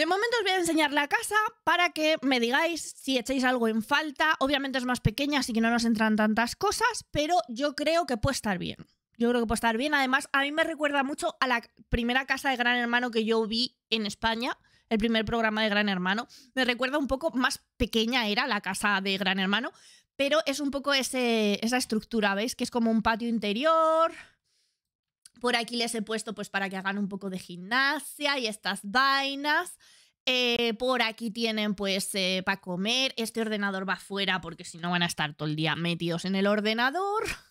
De momento os voy a enseñar la casa para que me digáis si echéis algo en falta. Obviamente es más pequeña, así que no nos entran tantas cosas, pero yo creo que puede estar bien. Yo creo que puede estar bien. Además, a mí me recuerda mucho a la primera casa de Gran Hermano que yo vi en España, el primer programa de Gran Hermano. Me recuerda un poco más pequeña era la casa de Gran Hermano, pero es un poco esa estructura, ¿veis? Que es como un patio interior, por aquí les he puesto pues para que hagan un poco de gimnasia y estas vainas. Eh, por aquí tienen pues eh, para comer. Este ordenador va fuera porque si no van a estar todo el día metidos en el ordenador.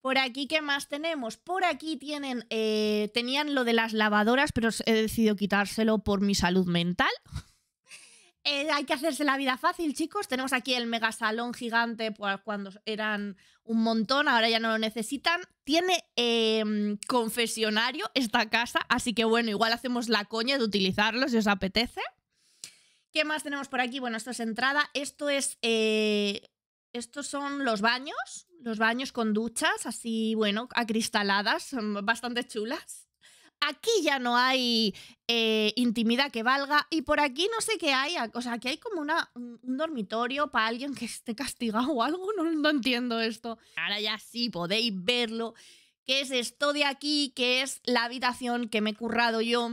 Por aquí, ¿qué más tenemos? Por aquí tienen, eh, tenían lo de las lavadoras, pero he decidido quitárselo por mi salud mental. Eh, hay que hacerse la vida fácil, chicos. Tenemos aquí el mega salón gigante, cuando eran un montón, ahora ya no lo necesitan. Tiene em, confesionario esta casa, así que bueno, igual hacemos la coña de utilizarlo si os apetece. ¿Qué más tenemos por aquí? Bueno, esto es entrada. Esto es. Eh, estos son los baños. Los baños con duchas, así, bueno, acristaladas, bastante chulas aquí ya no hay eh, intimidad que valga y por aquí no sé qué hay. O sea, aquí hay como un dormitorio para alguien que esté castigado o algo. No, entiendo esto. Ahora ya sí podéis verlo. que es esto de aquí? Que es la habitación que me he currado yo.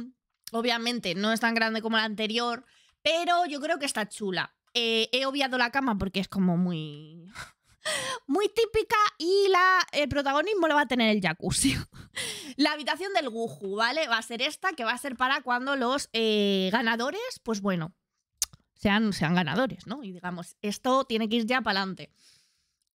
Obviamente no es tan grande como la anterior, pero yo creo que está chula. Eh, he obviado la cama porque es como muy muy típica y la, el protagonismo lo va a tener el jacuzzi. La habitación del Guju, ¿vale? Va a ser esta, que va a ser para cuando los eh, ganadores, pues bueno, sean, sean ganadores, ¿no? Y digamos, esto tiene que ir ya para adelante.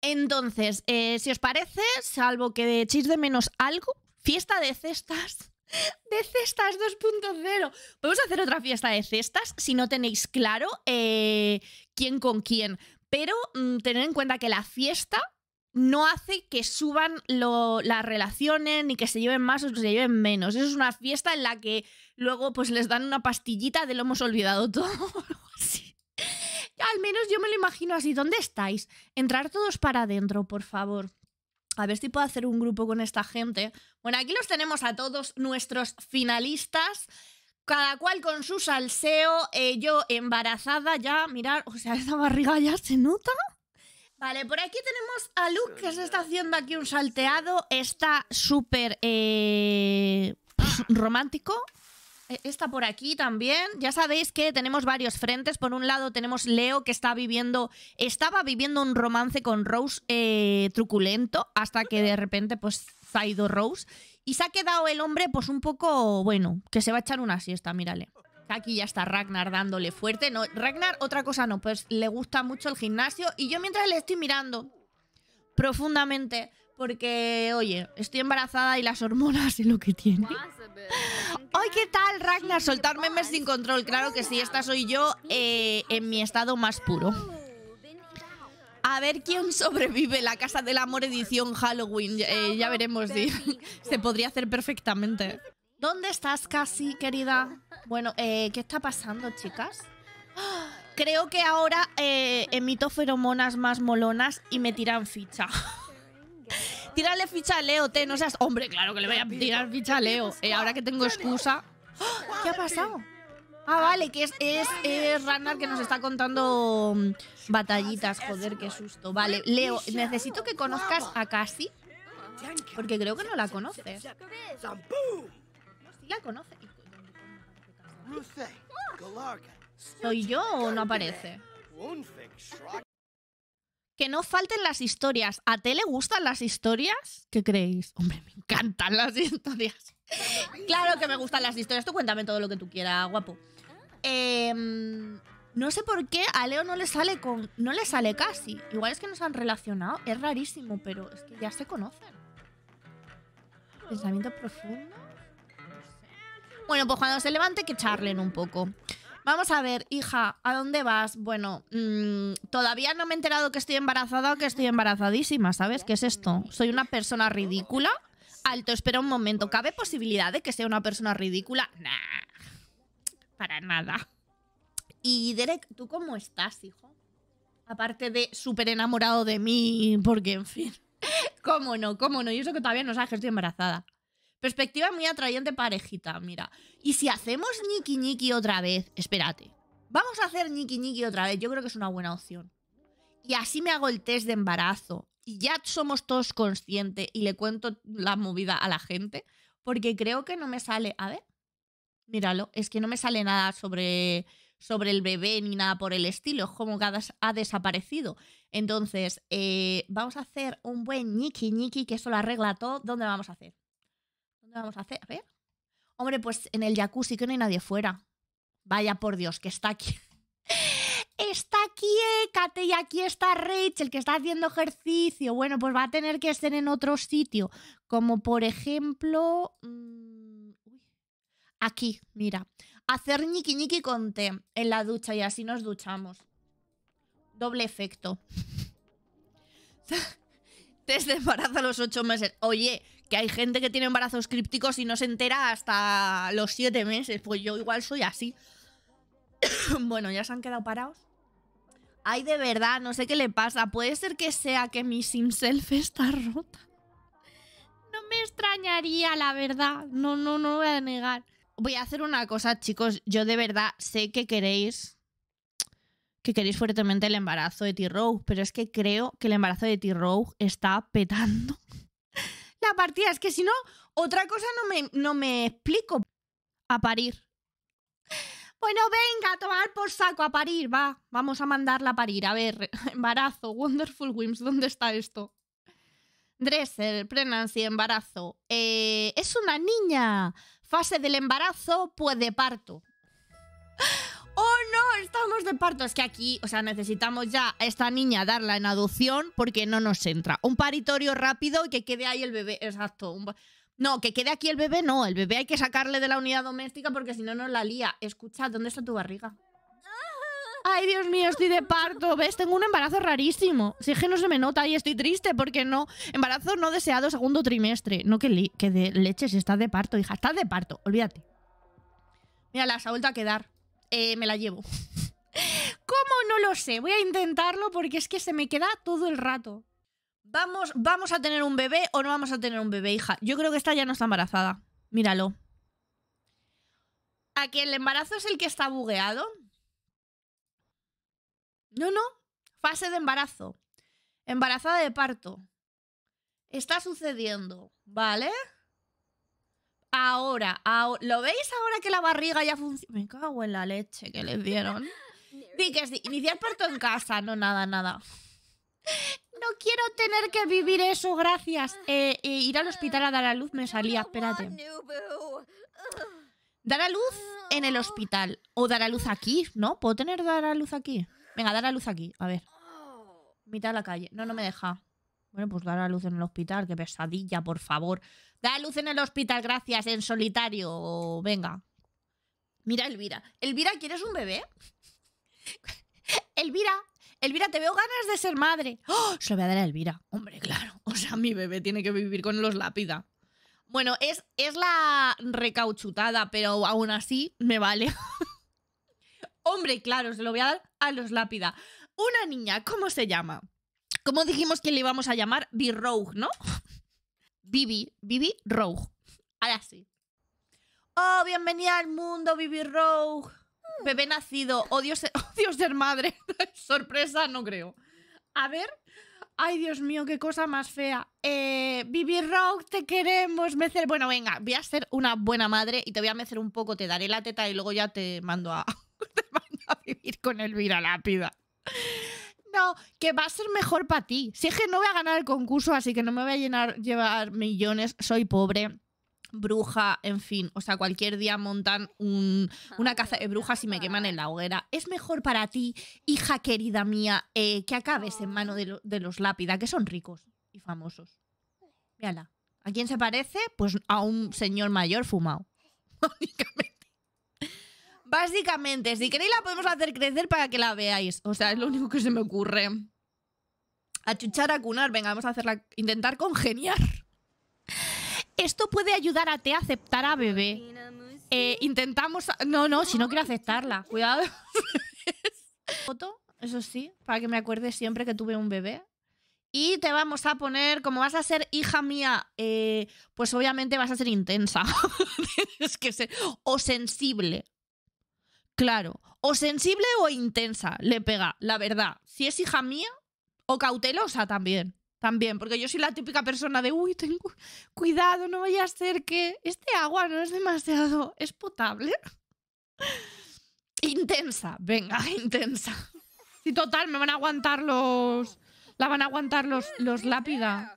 Entonces, eh, si os parece, salvo que echéis de menos algo, fiesta de cestas. De cestas 2.0. Podemos hacer otra fiesta de cestas si no tenéis claro eh, quién con quién. Pero mm, tener en cuenta que la fiesta no hace que suban las relaciones, ni que se lleven más o que se lleven menos. Eso es una fiesta en la que luego pues les dan una pastillita de lo hemos olvidado todo. Al menos yo me lo imagino así. ¿Dónde estáis? Entrar todos para adentro, por favor. A ver si puedo hacer un grupo con esta gente. Bueno, aquí los tenemos a todos nuestros finalistas cada cual con su salseo, eh, yo embarazada ya, mirar, o sea, esa barriga ya se nota. Vale, por aquí tenemos a Luke que se está haciendo aquí un salteado, está súper eh, romántico. E, está por aquí también. Ya sabéis que tenemos varios frentes. Por un lado tenemos Leo que está viviendo, estaba viviendo un romance con Rose eh, truculento hasta que de repente pues ha ido Rose y se ha quedado el hombre, pues un poco, bueno, que se va a echar una siesta, mírale. Aquí ya está Ragnar dándole fuerte. No, Ragnar, otra cosa no, pues le gusta mucho el gimnasio. Y yo mientras le estoy mirando profundamente, porque, oye, estoy embarazada y las hormonas y lo que tiene. ¡Ay, qué tal, Ragnar! Soltar memes sin control. Claro que sí, esta soy yo eh, en mi estado más puro. A ver quién sobrevive la Casa del Amor edición Halloween. Eh, ya veremos si se podría hacer perfectamente. ¿Dónde estás, Casi, querida? Bueno, eh, ¿qué está pasando, chicas? Creo que ahora emito eh, feromonas más molonas y me tiran ficha. Tírale ficha a Leo, te, no seas... Hombre, claro que le voy a tirar ficha a Leo. ahora que tengo excusa... ¿Qué ha pasado? Ah, vale, que es, es, Ragnar que nos está contando mm, batallitas. Joder, qué susto. Vale, Leo, necesito que conozcas a Cassie. Porque creo que no la conoces. la conoces. ¿Soy yo o no aparece? Que no falten las historias. ¿A te le gustan las historias? ¿Qué creéis? Hombre, me encantan las historias. Claro que me gustan las historias. Tú cuéntame todo lo que tú quieras, guapo. Em, no sé por qué a Leo no le sale con. No le sale casi. Igual es que nos han relacionado. Es rarísimo, pero es que ya se conocen. Pensamiento profundo. Bueno, pues cuando se levante que charlen un poco. Vamos a ver, hija, ¿a dónde vas? Bueno, mm, todavía no me he enterado que estoy embarazada o que estoy embarazadísima, ¿sabes? ¿Qué es esto? ¿Soy una persona ridícula? Alto, espera un momento. ¿Cabe posibilidad de que sea una persona ridícula? Nah para nada. Y Derek, ¿tú cómo estás, hijo? Aparte de súper enamorado de mí, porque en fin. ¿Cómo no? ¿Cómo no? Y eso que todavía no sabes que estoy embarazada. Perspectiva muy atrayente parejita, mira. Y si hacemos ñiqui ñiqui otra vez, espérate. Vamos a hacer ñiqui ñiqui otra vez, yo creo que es una buena opción. Y así me hago el test de embarazo. Y ya somos todos conscientes y le cuento la movida a la gente. Porque creo que no me sale. A ver. Míralo, es que no me sale nada sobre, sobre el bebé ni nada por el estilo, es como que ha, desaparecido. Entonces, eh, vamos a hacer un buen ñiki ñiki, que eso lo arregla todo. ¿Dónde vamos a hacer? ¿Dónde vamos a hacer? A ver. Hombre, pues en el jacuzzi, que no hay nadie fuera. Vaya por Dios, que está aquí. está aquí Kate. y aquí está Rachel, que está haciendo ejercicio. Bueno, pues va a tener que ser en otro sitio. Como por ejemplo... Mm, Aquí, mira. Hacer ñiqui niqui con té en la ducha y así nos duchamos. Doble efecto. Test de embarazo a los ocho meses. Oye, que hay gente que tiene embarazos crípticos y no se entera hasta los siete meses. Pues yo igual soy así. bueno, ya se han quedado parados. Ay, de verdad, no sé qué le pasa. Puede ser que sea que mi simself está rota. No me extrañaría, la verdad. No, no, no voy a negar voy a hacer una cosa, chicos. Yo de verdad sé que queréis que queréis fuertemente el embarazo de T-Rogue, pero es que creo que el embarazo de T-Rogue está petando la partida. Es que si no, otra cosa no me, no me explico. A parir. Bueno, venga, a tomar por saco, a parir, va. Vamos a mandarla a parir. A ver, embarazo, Wonderful Whims, ¿dónde está esto? Dresser, Prenancy. embarazo. Eh, es una niña. Fase del embarazo, pues de parto. ¡Oh, no! Estamos de parto. Es que aquí, o sea, necesitamos ya a esta niña darla en adopción porque no nos entra. Un paritorio rápido y que quede ahí el bebé. Exacto. No, que quede aquí el bebé, no. El bebé hay que sacarle de la unidad doméstica porque si no, nos la lía. Escucha, ¿dónde está tu barriga? ay Dios mío, estoy de parto, ¿ves? Tengo un embarazo rarísimo. Si es que no se me nota y estoy triste porque no, embarazo no deseado segundo trimestre. No que, que de leches, estás de parto, hija, estás de parto, olvídate. Mira, la se ha vuelto a quedar. Eh, me la llevo. ¿Cómo? No lo sé. Voy a intentarlo porque es que se me queda todo el rato. Vamos, ¿Vamos a tener un bebé o no vamos a tener un bebé, hija? Yo creo que esta ya no está embarazada. Míralo. ¿A el embarazo es el que está bugueado? No, no. Fase de embarazo. Embarazada de parto. Está sucediendo, ¿vale? Ahora, ¿lo veis ahora que la barriga ya funciona? Me cago en la leche que les dieron. Di que iniciar parto en casa, no nada, nada. No quiero tener que vivir eso, gracias. Eh, eh, ir al hospital a dar a luz me salía, espérate. Dar a luz en el hospital. O dar a luz aquí, ¿no? ¿Puedo tener dar a luz aquí? Venga, da la luz aquí, a ver. Mitad de la calle. No, no me deja. Bueno, pues da la luz en el hospital. Qué pesadilla, por favor. Da la luz en el hospital, gracias, en solitario. Venga. Mira, Elvira. Elvira, ¿quieres un bebé? Elvira, Elvira, te veo ganas de ser madre. ¡Oh! Se lo voy a dar a Elvira. Hombre, claro. O sea, mi bebé tiene que vivir con los lápida. Bueno, es, es la recauchutada, pero aún así me vale. Hombre, claro, se lo voy a dar a los lápida. Una niña, ¿cómo se llama? ¿Cómo dijimos que le íbamos a llamar? B-Rogue, ¿no? Bibi, Bibi Rogue. Ahora sí. Oh, bienvenida al mundo, Bibi Rogue. Bebé nacido. Odio ser, ser madre. Sorpresa, no creo. A ver. Ay, Dios mío, qué cosa más fea. Eh, Bibi Rogue, te queremos mecer. Bueno, venga, voy a ser una buena madre y te voy a mecer un poco. Te daré la teta y luego ya te mando a, Te van a vivir con Elvira Lápida. No, que va a ser mejor para ti. Si es que no voy a ganar el concurso, así que no me voy a llenar, llevar millones, soy pobre bruja, en fin, o sea, cualquier día montan ah, una caza de brujas y me queman en la hoguera. Es mejor para ti, hija querida mía, eh, que acabes en mano de, los lápida, que son ricos y famosos. Mírala. ¿A quién se parece? Pues a un señor mayor fumado. básicamente, si queréis la podemos hacer crecer para que la veáis. O sea, es lo único que se me ocurre. Achuchar, a cunar. Venga, vamos a hacerla... Intentar congeniar. Esto puede ayudar a te aceptar a bebé. Eh, intentamos... No, no, si no quiero aceptarla. Cuidado. Foto, eso sí, para que me acuerde siempre que tuve un bebé. Y te vamos a poner, como vas a ser hija mía, eh, pues obviamente vas a ser intensa. Tienes que ser o sensible. Claro, o sensible o intensa le pega, la verdad. Si es hija mía, o cautelosa también. También, porque yo soy la típica persona de, uy, tengo cuidado, no vaya a ser que este agua no es demasiado, es potable. intensa, venga, intensa. Si total, me van a aguantar los, la van a aguantar los, los lápida.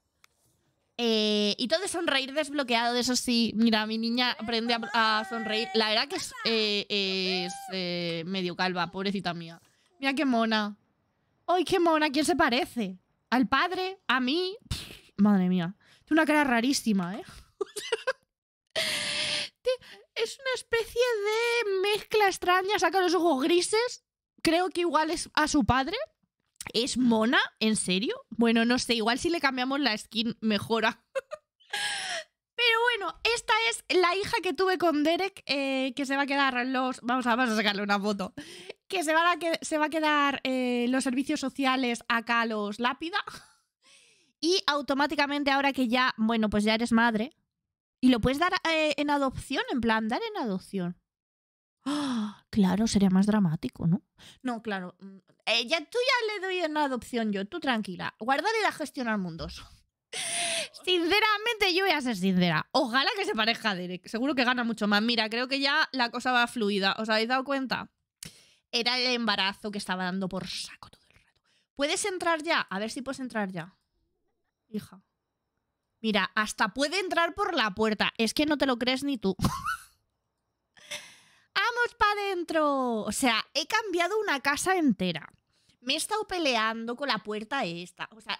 Eh, y todo es sonreír desbloqueado, de eso sí. Mira, mi niña aprende a, sonreír. La verdad que es, eh, eh, medio calva, pobrecita mía. Mira qué mona. ¡Ay, qué mona! quién se parece? ¿Al padre? ¿A mí? madre mía. Tiene una cara rarísima, ¿eh? es una especie de mezcla extraña. Saca los ojos grises. Creo que igual es a su padre. ¿Es mona? ¿En serio? Bueno, no sé, igual si le cambiamos la skin mejora. Pero bueno, esta es la hija que tuve con Derek, eh, que se va a quedar los... Vamos a, vamos a sacarle una foto. Que se, a que, se va a quedar eh, los servicios sociales acá los lápida. Y automáticamente ahora que ya, bueno, pues ya eres madre. Y lo puedes dar eh, en adopción, en plan, dar en adopción. ¡Ah! claro, sería más dramático, ¿no? No, claro. Mm, eh, tú ya le doy una adopción yo, tú tranquila. Guardar y la gestionar mundos. Sinceramente, yo voy a ser sincera. Ojalá que se pareja a Derek. Seguro que gana mucho más. Mira, creo que ya la cosa va fluida. ¿Os habéis dado cuenta? Era el embarazo que estaba dando por saco todo el rato. ¿Puedes entrar ya? A ver si puedes entrar ya. Hija. Mira, hasta puede entrar por la puerta. Es que no te lo crees ni tú. ¡Vamos para adentro! O sea, he cambiado una casa entera. Me he estado peleando con la puerta esta. O sea,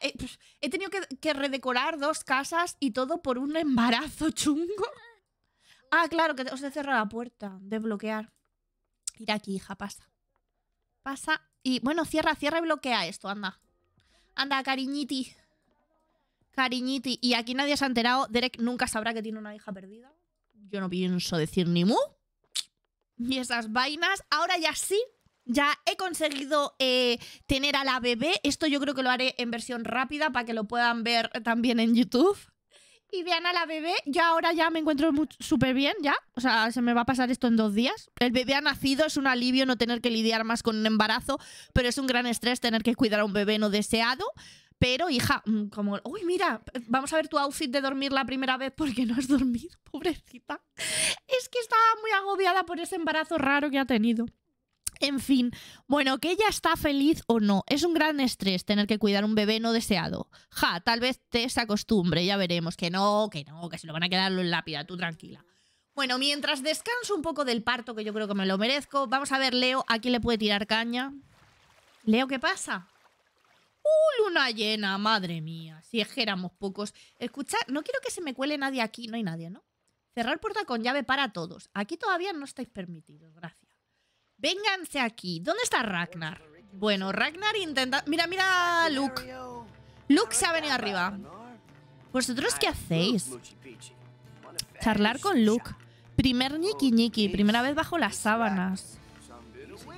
he, tenido que, redecorar dos casas y todo por un embarazo chungo. Ah, claro, que os he cerrado la puerta. Desbloquear. Ir aquí, hija, pasa. Pasa. Y bueno, cierra, cierra y bloquea esto, anda. Anda, cariñiti. Cariñiti. Y aquí nadie se ha enterado. Derek nunca sabrá que tiene una hija perdida. Yo no pienso decir ni mu. y esas vainas. Ahora ya sí, ya he conseguido eh, tener a la bebé. Esto yo creo que lo haré en versión rápida para que lo puedan ver también en YouTube. Y vean a la bebé, yo ahora ya me encuentro súper bien, ya. O sea, se me va a pasar esto en dos días. El bebé ha nacido, es un alivio no tener que lidiar más con un embarazo, pero es un gran estrés tener que cuidar a un bebé no deseado. Pero, hija, mm, como, uy, mira, vamos a ver tu outfit de dormir la primera vez porque no has dormido, pobrecita. Es que estaba muy agobiada por ese embarazo raro que ha tenido. En fin, bueno, que ella está feliz o no, es un gran estrés tener que cuidar un bebé no deseado. Ja, tal vez te se acostumbre, ya veremos. Que no, que no, que se lo van a quedar en lápida, tú tranquila. Bueno, mientras descanso un poco del parto, que yo creo que me lo merezco, vamos a ver Leo a quién le puede tirar caña. Leo, ¿qué pasa? ¡Uh, luna llena! Madre mía, si es éramos pocos. Escuchad, no quiero que se me cuele nadie aquí. No hay nadie, ¿no? Cerrar puerta con llave para todos. Aquí todavía no estáis permitidos, gracias. Vénganse aquí. ¿Dónde está Ragnar? Bueno, Ragnar intenta... Mira, mira, Luke. Luke se ha venido arriba. ¿Vosotros qué hacéis? Charlar con Luke. Primer ñiqui ñiqui. Primera vez bajo las sábanas.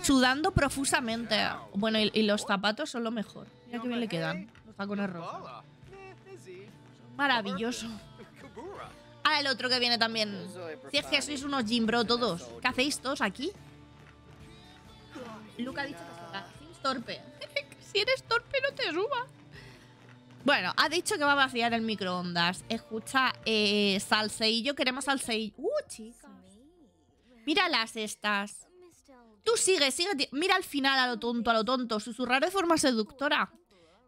Sudando profusamente. Bueno, y los zapatos son lo mejor. Mira que bien le quedan los tacones rojos. Eh, Maravilloso. Ah, el otro que viene también. Si es que sois unos jimbro todos. ¿Qué hacéis todos aquí? Luca ha dicho que torpe. si eres torpe, no te suba. Bueno, ha dicho que va a vaciar el microondas. Escucha, eh, salseillo, queremos salseillo. Uh, chicos. Míralas estas. Tú sigue, sigue. Mira al final a lo tonto, a lo tonto. Susurrar de forma seductora.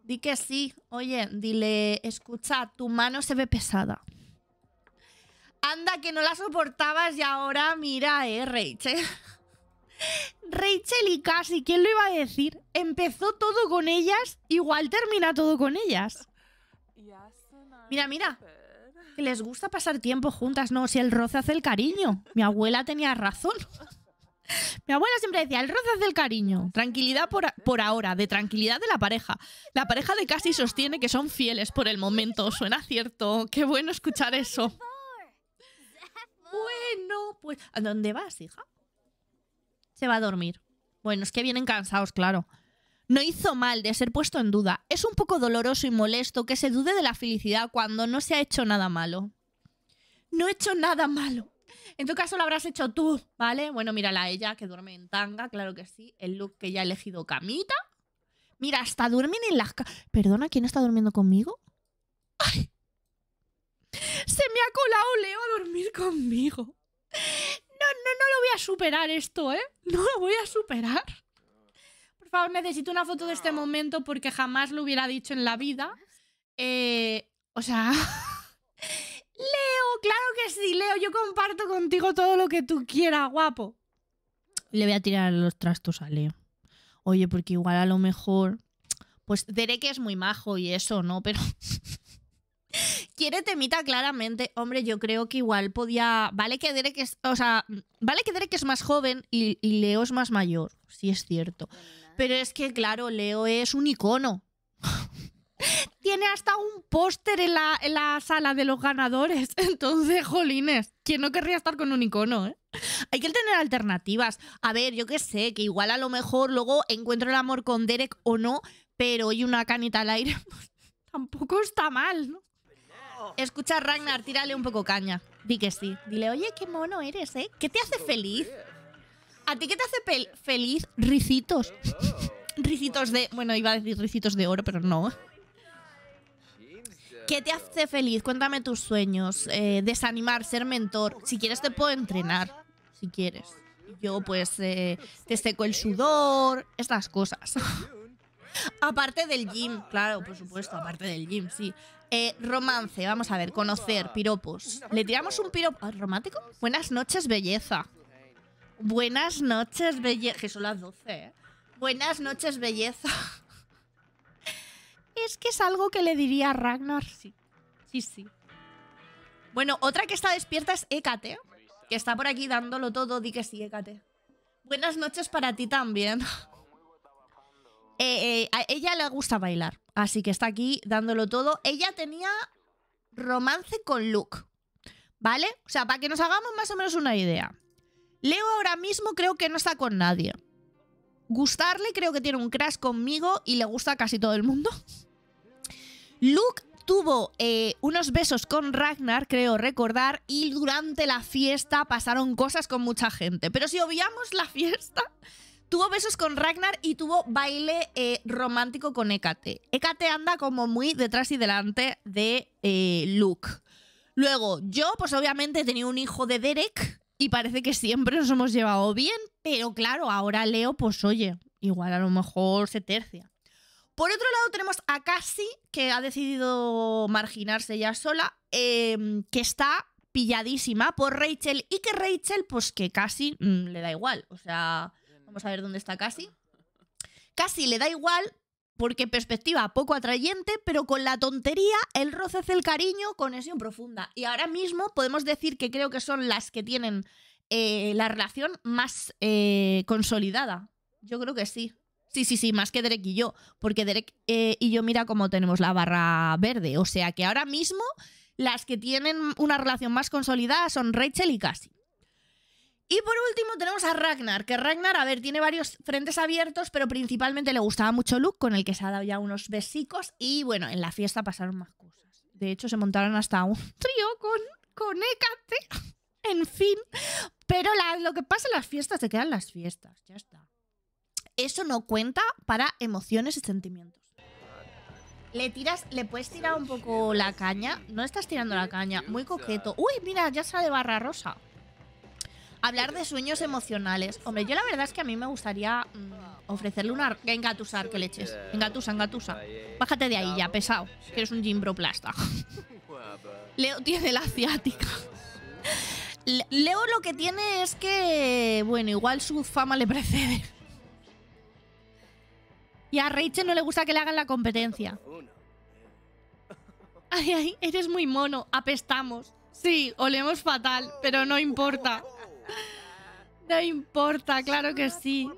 Di que sí. Oye, dile, escucha, tu mano se ve pesada. Anda, que no la soportabas y ahora mira, eh, Rachel. Rachel y Cassie, ¿quién lo iba a decir? Empezó todo con ellas, igual termina todo con ellas. Mira, mira. Que les gusta pasar tiempo juntas, no, si el roce hace el cariño. Mi abuela tenía razón. Mi abuela siempre decía, el roce del cariño. Tranquilidad por, por, ahora, de tranquilidad de la pareja. La pareja de casi sostiene que son fieles por el momento. Suena cierto. Qué bueno escuchar eso. Bueno, pues... ¿A dónde vas, hija? Se va a dormir. Bueno, es que vienen cansados, claro. No hizo mal de ser puesto en duda. Es un poco doloroso y molesto que se dude de la felicidad cuando no se ha hecho nada malo. No he hecho nada malo. En tu caso lo habrás hecho tú, ¿vale? Bueno, mírala a ella que duerme en tanga, claro que sí. El look que ya ha elegido camita. Mira, hasta duermen en las... Perdona, ¿quién está durmiendo conmigo? ¡Ay! Se me ha colado Leo a dormir conmigo. No, no, no lo voy a superar esto, ¿eh? No lo voy a superar. Por favor, necesito una foto de este momento porque jamás lo hubiera dicho en la vida. Eh, o sea... Leo, claro que sí, Leo, yo comparto contigo todo lo que tú quieras, guapo. Le voy a tirar los trastos a Leo. Oye, porque igual a lo mejor... Pues Derek es muy majo y eso, ¿no? Pero... Quiere temita claramente. Hombre, yo creo que igual podía... Vale que Derek es... O sea, vale que Derek es más joven y, y Leo es más mayor. Sí, es cierto. Pero es que, claro, Leo es un icono. tiene hasta un póster en la, sala de los ganadores. Entonces, jolines, ¿quién no querría estar con un icono, eh? Hay que tener alternativas. A ver, yo qué sé, que igual a lo mejor luego encuentro el amor con Derek o no, pero hoy una canita al aire pues, tampoco está mal, ¿no? Escucha, Ragnar, tírale un poco caña. Di que sí. Dile, oye, qué mono eres, ¿eh? ¿Qué te hace feliz? ¿A ti qué te hace feliz? Ricitos. Ricitos de... Bueno, iba a decir ricitos de oro, pero no. ¿Qué te hace feliz? Cuéntame tus sueños. Eh, desanimar, ser mentor. Si quieres te puedo entrenar, si quieres. Yo pues eh, te seco el sudor, estas cosas. aparte del gym, claro, por supuesto, aparte del gym, sí. Eh, romance, vamos a ver, conocer, piropos. ¿Le tiramos un piropo ah, romántico? Buenas noches, belleza. Buenas noches, belleza. Que son las 12, Buenas noches, belleza. Es que es algo que le diría a Ragnar, sí. Sí, sí. Bueno, otra que está despierta es Hécate, que está por aquí dándolo todo. Di que sí, Ecate. Buenas noches para ti también. Eh, eh, a ella le gusta bailar, así que está aquí dándolo todo. Ella tenía romance con Luke, ¿vale? O sea, para que nos hagamos más o menos una idea. Leo ahora mismo creo que no está con nadie. Gustarle creo que tiene un crash conmigo y le gusta casi todo el mundo. Luke tuvo eh, unos besos con Ragnar, creo recordar, y durante la fiesta pasaron cosas con mucha gente. Pero si obviamos la fiesta, tuvo besos con Ragnar y tuvo baile eh, romántico con Hécate. Hécate anda como muy detrás y delante de eh, Luke. Luego, yo, pues obviamente tenía un hijo de Derek y parece que siempre nos hemos llevado bien, pero claro, ahora Leo, pues oye, igual a lo mejor se tercia. Por otro lado tenemos a Cassie, que ha decidido marginarse ya sola, em, que está pilladísima por Rachel y que Rachel, pues que Cassie mm, le da igual. O sea, vamos a ver dónde está Cassie. Cassie le da igual porque perspectiva poco atrayente, pero con la tontería, el roce el cariño, conexión profunda. Y ahora mismo podemos decir que creo que son las que tienen eh, la relación más eh, consolidada. Yo creo que sí. Sí, sí, sí, más que Derek y yo. Porque Derek eh, y yo, mira cómo tenemos la barra verde. O sea que ahora mismo las que tienen una relación más consolidada son Rachel y Cassie. Y por último tenemos a Ragnar, que Ragnar, a ver, tiene varios frentes abiertos, pero principalmente le gustaba mucho Luke, con el que se ha dado ya unos besicos. Y bueno, en la fiesta pasaron más cosas. De hecho, se montaron hasta un trío con, con En fin. Pero lo que pasa en las fiestas se quedan las fiestas. Ya está eso no cuenta para emociones y sentimientos. Le tiras, le puedes tirar un poco la caña. No estás tirando la caña, muy coqueto. Uy, mira, ya sale barra rosa. Hablar de sueños emocionales. Hombre, yo la verdad es que a mí me gustaría mm, ofrecerle una engatusar que le eches. Engatusa, engatusa. Bájate de ahí ya, pesado. Que eres un gimbroplasta. Leo tiene la asiática. Leo lo que tiene es que, bueno, igual su fama le precede. Y a Rachel no le gusta que le hagan la competencia. Ay, ay, eres muy mono. Apestamos. Sí, olemos fatal, pero no importa. No importa, claro que sí.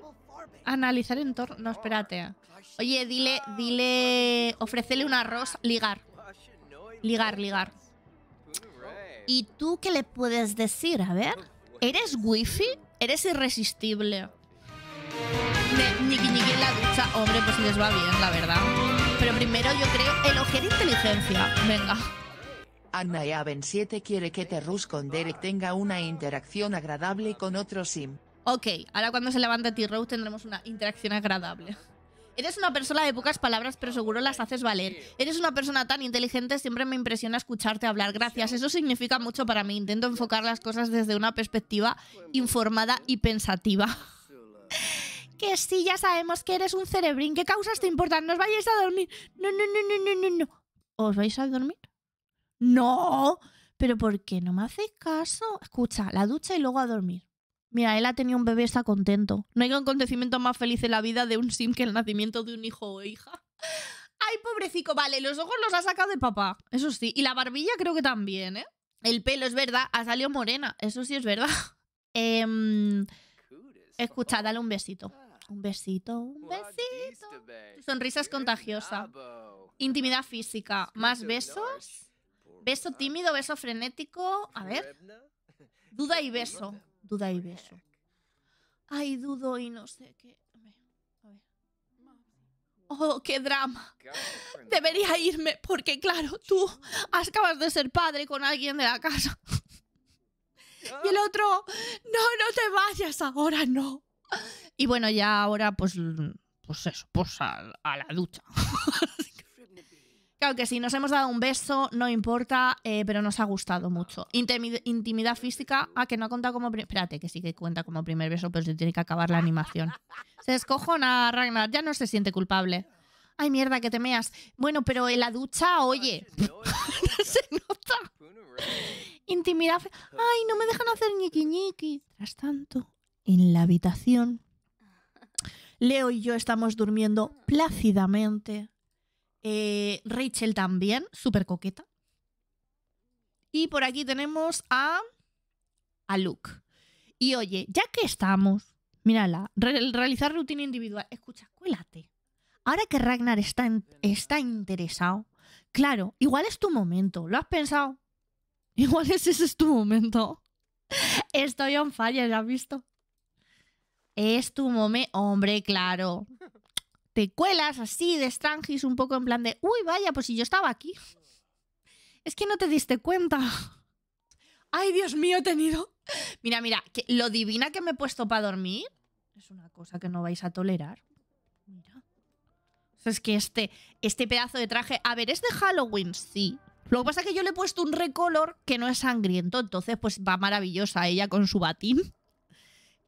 Analizar entorno. No, espérate. ¿eh? Oye, dile, dile. Ofrecele una rosa. Ligar. Ligar, ligar. ¿Y tú qué le puedes decir? A ver. ¿Eres wifi? Eres irresistible de niqui en la ducha. Hombre, pues les va bien, la verdad. Pero primero yo creo elogiar inteligencia. Venga. Anna y Aven 7 quiere que Terrus con Derek tenga una interacción agradable con otro sim. Ok, ahora cuando se levante T-Rose tendremos una interacción agradable. Eres una persona de pocas palabras, pero seguro las haces valer. Eres una persona tan inteligente, siempre me impresiona escucharte hablar. Gracias, eso significa mucho para mí. Intento enfocar las cosas desde una perspectiva informada y pensativa que sí, ya sabemos que eres un cerebrín. ¿Qué causas te importan? nos os vayáis a dormir. No, no, no, no, no, no. ¿Os vais a dormir? No. Pero ¿por qué no me haces caso? Escucha, la ducha y luego a dormir. Mira, él ha tenido un bebé, está contento. No hay acontecimiento más feliz en la vida de un sim que el nacimiento de un hijo o hija. Ay, pobrecito, vale, los ojos los ha sacado de papá, eso sí. Y la barbilla creo que también, ¿eh? El pelo, es verdad, ha salido morena, eso sí es verdad. Em, escucha, dale un besito. Un besito, un besito. ...sonrisas sonrisa contagiosa. Oh. Intimidad física. Más besos. Beso tímido, beso frenético. A ver. Duda y beso. Duda y beso. Ay, dudo y no sé qué. A ver. Oh, qué drama. Debería irme porque, claro, tú acabas de ser padre con alguien de la casa. Y el otro, no, no te vayas ahora, no. Y bueno, ya ahora, pues, pues eso, pues a, la ducha. claro que sí, nos hemos dado un beso, no importa, eh, pero nos ha gustado mucho. intimidad física, ah, que no ha contado como Espérate, que sí que cuenta como primer beso, pero se tiene que acabar la animación. Se descojona, Ragnar, ya no se siente culpable. Ay, mierda, que te meas. Bueno, pero en la ducha, oye, se nota. Intimidad. Ay, no me dejan hacer ñiqui ñiqui. Tras tanto, en la habitación Leo y yo estamos durmiendo plácidamente. Eh, Rachel también, súper coqueta. Y por aquí tenemos a, a Luke. Y oye, ya que estamos, mírala, realizar rutina individual. Escucha, cuélate. Ahora que Ragnar está, está interesado, claro, igual es tu momento, ¿lo has pensado? Igual ese es tu momento. Estoy on fire, ¿lo has visto? Es tu momento. Hombre, claro. Te cuelas así de estrangis un poco en plan de, uy, vaya, pues si yo estaba aquí. Es que no te diste cuenta. Ay, Dios mío, he tenido. Mira, mira, lo divina que me he puesto para dormir es una cosa que no vais a tolerar. Mira. Es que este, este pedazo de traje. A ver, es de Halloween, sí. Lo que pasa es que yo le he puesto un recolor que no es sangriento, entonces pues va maravillosa ella con su batín.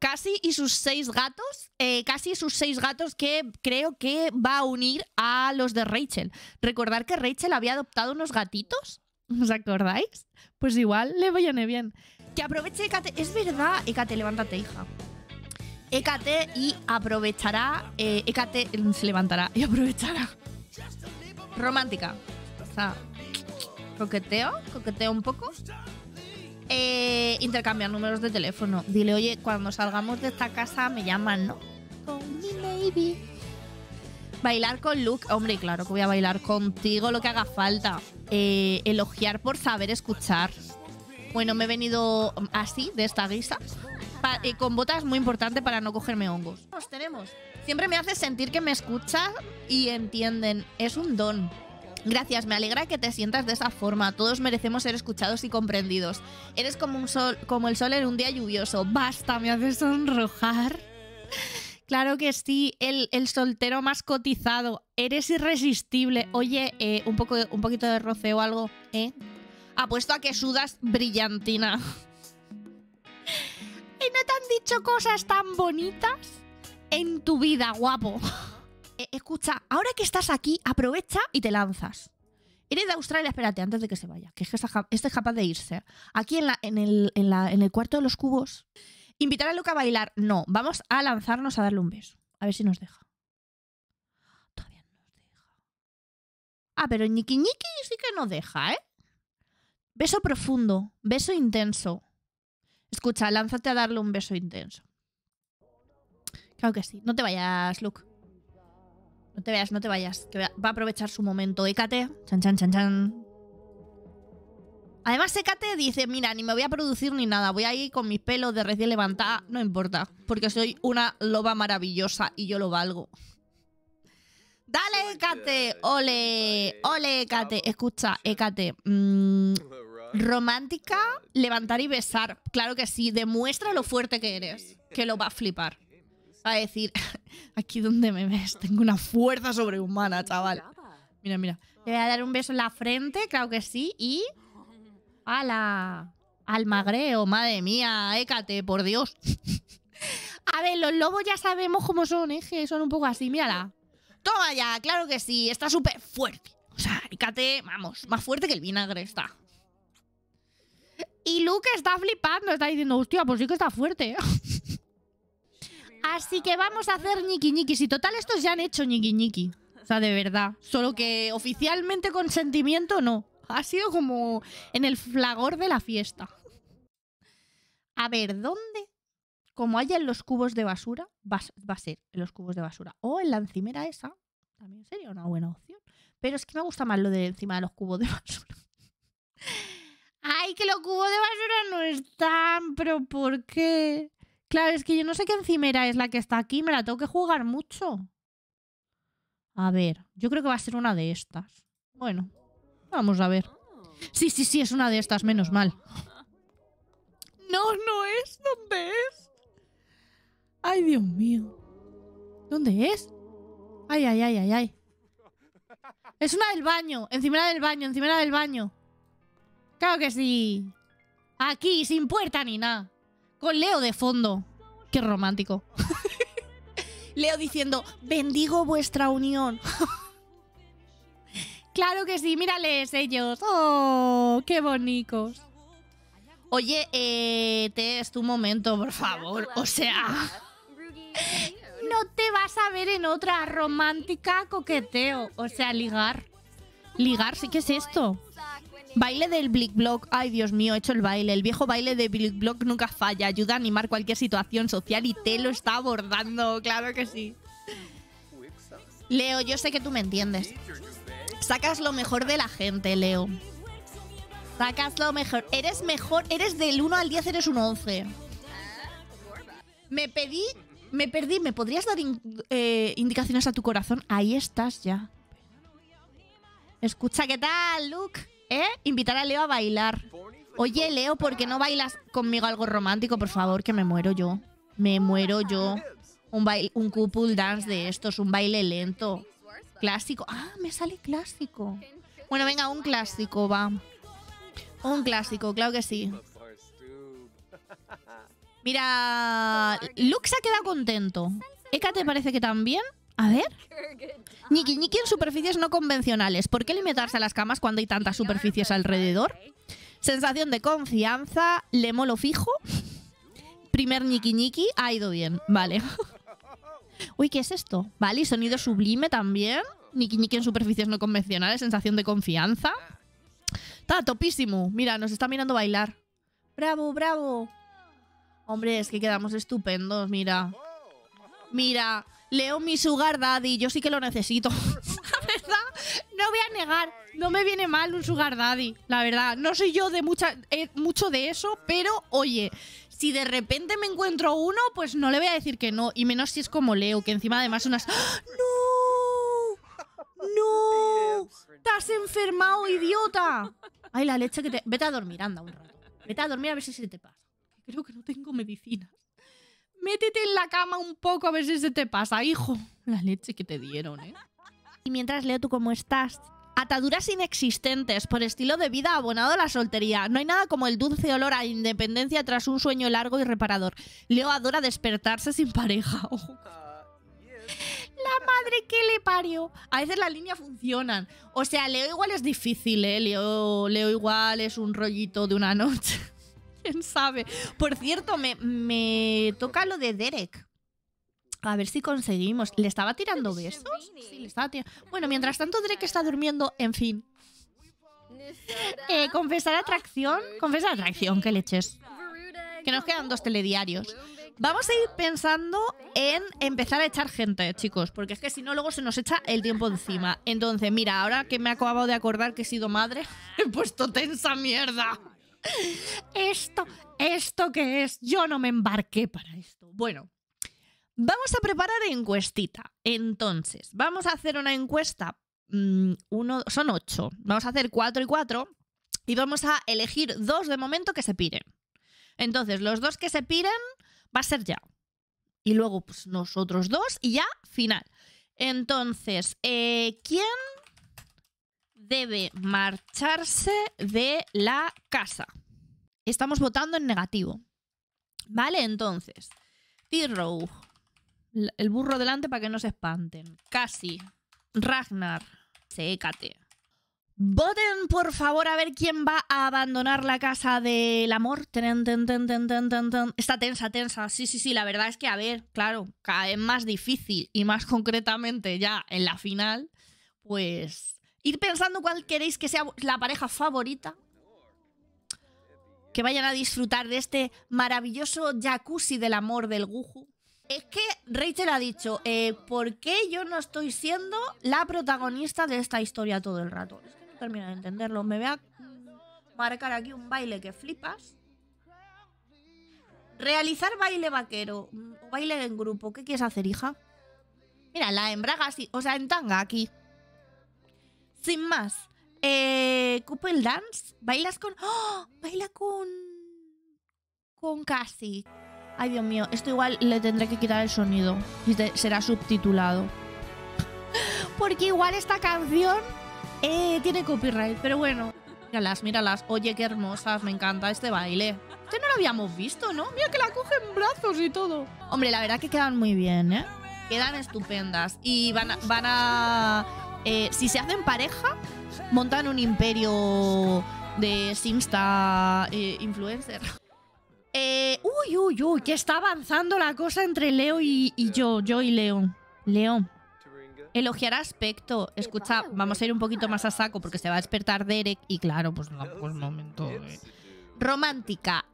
Casi y sus seis gatos, eh, casi sus seis gatos que creo que va a unir a los de Rachel. Recordar que Rachel había adoptado unos gatitos, ¿os acordáis? Pues igual le viene bien. Que aproveche Ecate, es verdad, Écate, levántate hija. Écate y aprovechará, Écate... Eh, mm, se levantará y aprovechará. Romántica, o sea, coqueteo, coqueteo un poco. Eh, intercambiar números de teléfono. Dile, oye, cuando salgamos de esta casa me llaman, ¿no? Con baby Bailar con Luke, hombre, claro que voy a bailar contigo lo que haga falta. Eh, elogiar por saber escuchar. Bueno, me he venido mm, así, de esta guisa. Eh, con botas muy importante para no cogerme hongos. tenemos. Siempre me hace sentir que me escuchan y entienden. Es un don. Gracias, me alegra que te sientas de esa forma. Todos merecemos ser escuchados y comprendidos. Eres como, un sol, como el sol en un día lluvioso. Basta, me haces sonrojar. Claro que sí, el, soltero más cotizado. Eres irresistible. Oye, eh, un, poco, un poquito de roceo o algo, ¿eh? Apuesto a que sudas brillantina. ¿Y no te han dicho cosas tan bonitas en tu vida, guapo? Eh, escucha, ahora que estás aquí, aprovecha y te lanzas. Eres de Australia, espérate, antes de que se vaya, que es que este es capaz de irse. Aquí en, la, en, el, cuarto de los cubos. ¿Invitar a Luca a bailar? No, vamos a lanzarnos a darle un beso. A ver si nos deja. Todavía no nos deja. Ah, pero ñiqui ñiqui sí que nos deja, ¿eh? Beso profundo, beso intenso. Escucha, lánzate a darle un beso intenso. Claro que sí. No te vayas, Luke. No te veas, no te vayas. Que va a aprovechar su momento. Ecate. Chan, chan, chan, chan. Además, Ecate dice: Mira, ni me voy a producir ni nada. Voy a ir con mis pelos de recién levantada. No importa. Porque soy una loba maravillosa y yo lo valgo. Dale, Ecate. Eh, ole, ole, Ecate. Escucha, Ecate. Mm, romántica, levantar y besar. Claro que sí. Demuestra lo fuerte que eres. Que lo va a flipar a decir, aquí donde me ves, tengo una fuerza sobrehumana, chaval. Mira, mira. Le voy a dar un beso en la frente, claro que sí, y... ¡Hala! Al magreo, oh, madre mía, écate, por Dios. a ver, los lobos ya sabemos cómo son, ¿eh? son un poco así, mírala. Toma ya, claro que sí, está súper fuerte. O sea, écate, vamos, más fuerte que el vinagre está. Y Luke está flipando, está diciendo, hostia, pues sí que está fuerte. Así que vamos a hacer ñiqui ñiqui. Si total estos ya han hecho ñiqui ñiqui. O sea, de verdad. Solo que oficialmente con consentimiento no. Ha sido como en el flagor de la fiesta. A ver, ¿dónde? Como haya en los cubos de basura, va, va a ser en los cubos de basura. O en la encimera esa. También sería una buena opción. Pero es que me gusta más lo de encima de los cubos de basura. Ay, que los cubos de basura no están, pero ¿por qué? Claro, es que yo no sé qué encimera es la que está aquí, me la tengo que jugar mucho. A ver, yo creo que va a ser una de estas. Bueno, vamos a ver. Sí, sí, sí, es una de estas, menos mal. No, no es. ¿Dónde es? Ay, Dios mío. ¿Dónde es? Ay, ay, ay, ay, ay. Es una del baño, encimera del baño, encimera del baño. Claro que sí. Aquí, sin puerta ni nada. Con Leo de fondo. Qué romántico. Leo diciendo, bendigo vuestra unión. claro que sí, mírales ellos. ¡Oh, qué bonitos! Oye, eh, es tu momento, por favor. O sea, no te vas a ver en otra romántica coqueteo. O sea, ligar. Ligar, sí que es esto. Baile del Blick Block. Ay, Dios mío, he hecho el baile. El viejo baile de Blick Block nunca falla. Ayuda a animar cualquier situación social y te lo está abordando. Claro que sí. Leo, yo sé que tú me entiendes. Sacas lo mejor de la gente, Leo. Sacas lo mejor. Eres mejor. Eres del 1 al 10, eres un 11. Me pedí. Me perdí. ¿Me podrías dar eh, indicaciones a tu corazón? Ahí estás ya. Escucha, ¿qué tal, Luke? ¿eh? Invitar a Leo a bailar. Oye, Leo, ¿por qué no bailas conmigo algo romántico? Por favor, que me muero yo. Me muero yo. Un, baile, un couple dance de estos, un baile lento. Clásico. Ah, me sale clásico. Bueno, venga, un clásico, va. Un clásico, claro que sí. Mira, Lux ha quedado contento. Eka te parece que también. A ver. Niki, en superficies no convencionales. ¿Por qué limitarse a las camas cuando hay tantas superficies alrededor? Sensación de confianza, le molo fijo. Primer Niki ha ido bien, vale. Uy, ¿qué es esto? Vale, y sonido sublime también. Niki en superficies no convencionales, sensación de confianza. Está topísimo. Mira, nos está mirando bailar. Bravo, bravo. Hombre, es que quedamos estupendos, mira. Mira, Leo mi sugar daddy, yo sí que lo necesito. la verdad, no voy a negar, no me viene mal un sugar daddy, la verdad. No soy yo de mucha, eh, mucho de eso, pero oye, si de repente me encuentro uno, pues no le voy a decir que no, y menos si es como Leo, que encima además unas... ¡Ah! ¡No! ¡No! ¡Estás enfermado, idiota! Ay, la leche que te... Vete a dormir, anda un rato. Vete a dormir a ver si se te pasa. Creo que no tengo medicina. Métete en la cama un poco a ver si se te pasa, hijo. La leche que te dieron, ¿eh? Y mientras leo tú cómo estás. Ataduras inexistentes por estilo de vida abonado a la soltería. No hay nada como el dulce olor a independencia tras un sueño largo y reparador. Leo adora despertarse sin pareja. La madre que le parió. A veces la línea funcionan. O sea, Leo igual es difícil, ¿eh? Leo, Leo igual es un rollito de una noche. ¿Quién sabe? Por cierto, me, me toca lo de Derek. A ver si conseguimos. ¿Le estaba tirando besos? Sí, le estaba tirando. Bueno, mientras tanto, Derek está durmiendo, en fin. Eh, confesar atracción. Confesar atracción, que leches. Que nos quedan dos telediarios. Vamos a ir pensando en empezar a echar gente, chicos, porque es que si no, luego se nos echa el tiempo encima. Entonces, mira, ahora que me acabo de acordar que he sido madre, he puesto tensa mierda esto, esto que es, yo no me embarqué para esto. Bueno, vamos a preparar encuestita. Entonces, vamos a hacer una encuesta. Mm, uno, son ocho. Vamos a hacer cuatro y cuatro. Y vamos a elegir dos de momento que se piren. Entonces, los dos que se piden va a ser ya. Y luego, pues nosotros dos y ya final. Entonces, eh, ¿quién debe marcharse de la casa. Estamos votando en negativo. Vale, entonces. t El burro delante para que no se espanten. Casi. Ragnar. Sécate. Voten, por favor, a ver quién va a abandonar la casa del amor. Está tensa, tensa. Sí, sí, sí. La verdad es que, a ver, claro, cada vez más difícil y más concretamente ya en la final, pues Ir pensando cuál queréis que sea la pareja favorita. Que vayan a disfrutar de este maravilloso jacuzzi del amor del Guju. Es que Rachel ha dicho, eh, ¿por qué yo no estoy siendo la protagonista de esta historia todo el rato? Es no termino de entenderlo. Me voy a marcar aquí un baile que flipas. Realizar baile vaquero mm, o baile en grupo. ¿Qué quieres hacer, hija? Mira, la embraga así, o sea, en tanga aquí. Sin más. Eh, couple dance. Bailas con. ¡Oh! Baila con. Con Cassie. Ay, Dios mío. Esto igual le tendré que quitar el sonido. Y será subtitulado. Porque igual esta canción eh, tiene copyright. Pero bueno. Míralas, míralas. Oye, qué hermosas. Me encanta este baile. Este no lo habíamos visto, ¿no? Mira que la cogen brazos y todo. Hombre, la verdad que quedan muy bien, ¿eh? Quedan estupendas. Y van van a eh, si se hacen pareja, montan un imperio de Simsta eh, influencer. Eh, uy, uy, uy, que está avanzando la cosa entre Leo y, yo, yo y Leo, Leo. Elogiar aspecto. Escucha, vamos a ir un poquito más a saco porque se va a despertar Derek y claro, pues no, el pues momento. Romántica.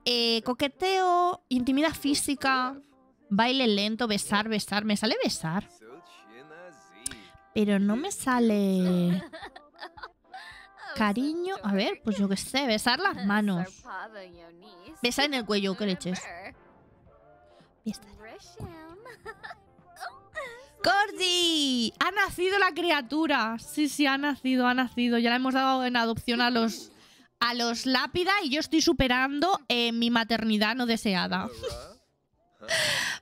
coqueteo, intimidad física, baile lento, besar, besar. Me sale besar. Pero no me sale... Cariño... A ver, pues yo qué sé, besar las manos. Besar en el cuello, creches. leches. ¡Cordy! ¡Ha nacido la criatura! Sí, sí, ha nacido, ha nacido. Ya la hemos dado en adopción a los... A los lápida y yo estoy superando eh, mi maternidad no deseada.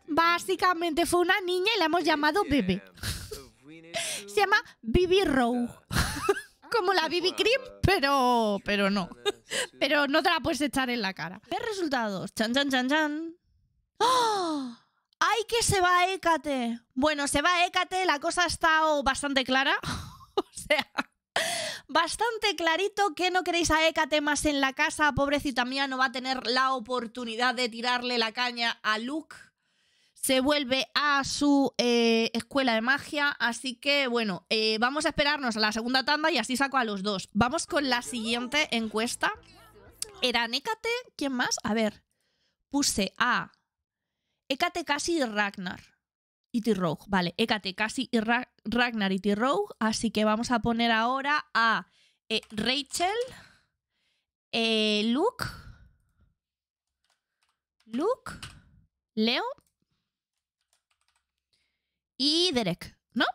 Básicamente fue una niña y la hemos llamado bebé. Se llama Bibi Row. Como la ah, Bibi Cream, pero, pero no. Pero no te la puedes echar en la cara. ¿Qué resultados? Chan, chan, chan, chan. ¡Ah! ¡Ay, que se va Écate Bueno, se va Écate la cosa ha estado bastante clara. o sea, bastante clarito que no queréis a Écate más en la casa. Pobrecita mía, no va a tener la oportunidad de tirarle la caña a Luke se vuelve a su eh, escuela de magia. Así que bueno, eh, vamos a esperarnos a la segunda tanda y así saco a los dos. Vamos con la siguiente encuesta. Eran Hécate, ¿quién más? A ver, puse a écate casi y Ragnar. Y t vale, écate casi y Ragnar y t Así que vamos a poner ahora a eh, Rachel, Luke, Luke, Leo y Derek, ¿no?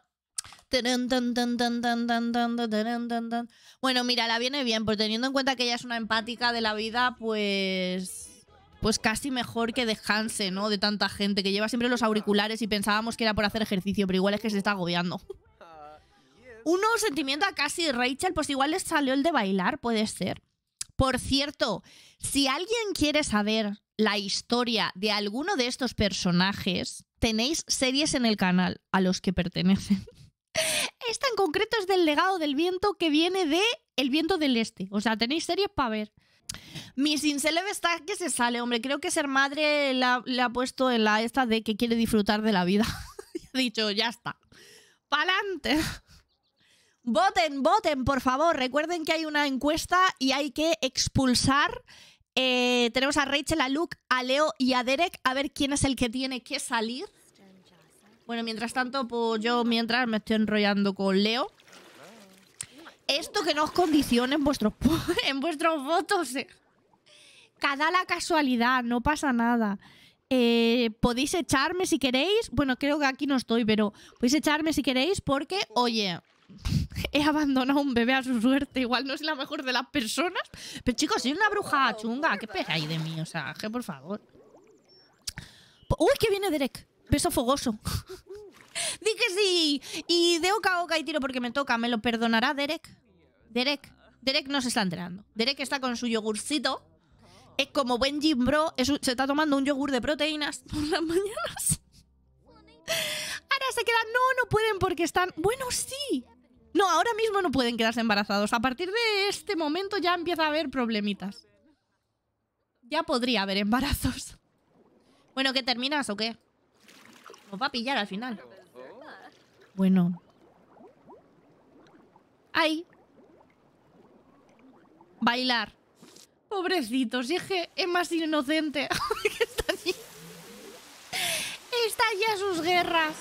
Bueno, mira, la viene bien, por teniendo en cuenta que ella es una empática de la vida, pues. Pues casi mejor que descanse, ¿no? De tanta gente que lleva siempre los auriculares y pensábamos que era por hacer ejercicio, pero igual es que se está agobiando. Uno sentimiento a casi Rachel, pues igual les salió el de bailar, puede ser. Por cierto, si alguien quiere saber la historia de alguno de estos personajes, tenéis series en el canal a los que pertenecen. Esta en concreto es del legado del viento que viene de El viento del este. O sea, tenéis series para ver. Mi Sinceleve está que se sale, hombre. Creo que ser madre le ha puesto en la esta de que quiere disfrutar de la vida. ha dicho, ya está. ¡Pa'lante! voten, voten, por favor. Recuerden que hay una encuesta y hay que expulsar. Eh, tenemos a Rachel, a Luke, a Leo y a Derek. A ver quién es el que tiene que salir. Bueno, mientras tanto, pues yo mientras me estoy enrollando con Leo. Esto que no os condicione en vuestros, en vuestros votos. Eh. Cada la casualidad, no pasa nada. Eh, podéis echarme si queréis. Bueno, creo que aquí no estoy, pero podéis echarme si queréis porque, oye, he abandonado un bebé a su suerte. Igual no soy la mejor de las personas. Pero chicos, soy una bruja chunga. ¿Qué esperáis de mí? O sea, que por favor. Uy, que viene Derek. Peso fogoso. ¡Dije que sí. Y de oca a oca y tiro porque me toca. ¿Me lo perdonará Derek? Derek. Derek no se está enterando. Derek está con su yogurcito. Es como buen gym Bro. se está tomando un yogur de proteínas por las mañanas. Ahora se quedan. No, no pueden porque están. Bueno, sí. No, ahora mismo no pueden quedarse embarazados. A partir de este momento ya empieza a haber problemitas. Ya podría haber embarazos. Bueno, ¿qué terminas o qué? Nos va a pillar al final. Bueno. ¡Ay! Bailar. Pobrecitos, si es que es más inocente Está ya sus guerras.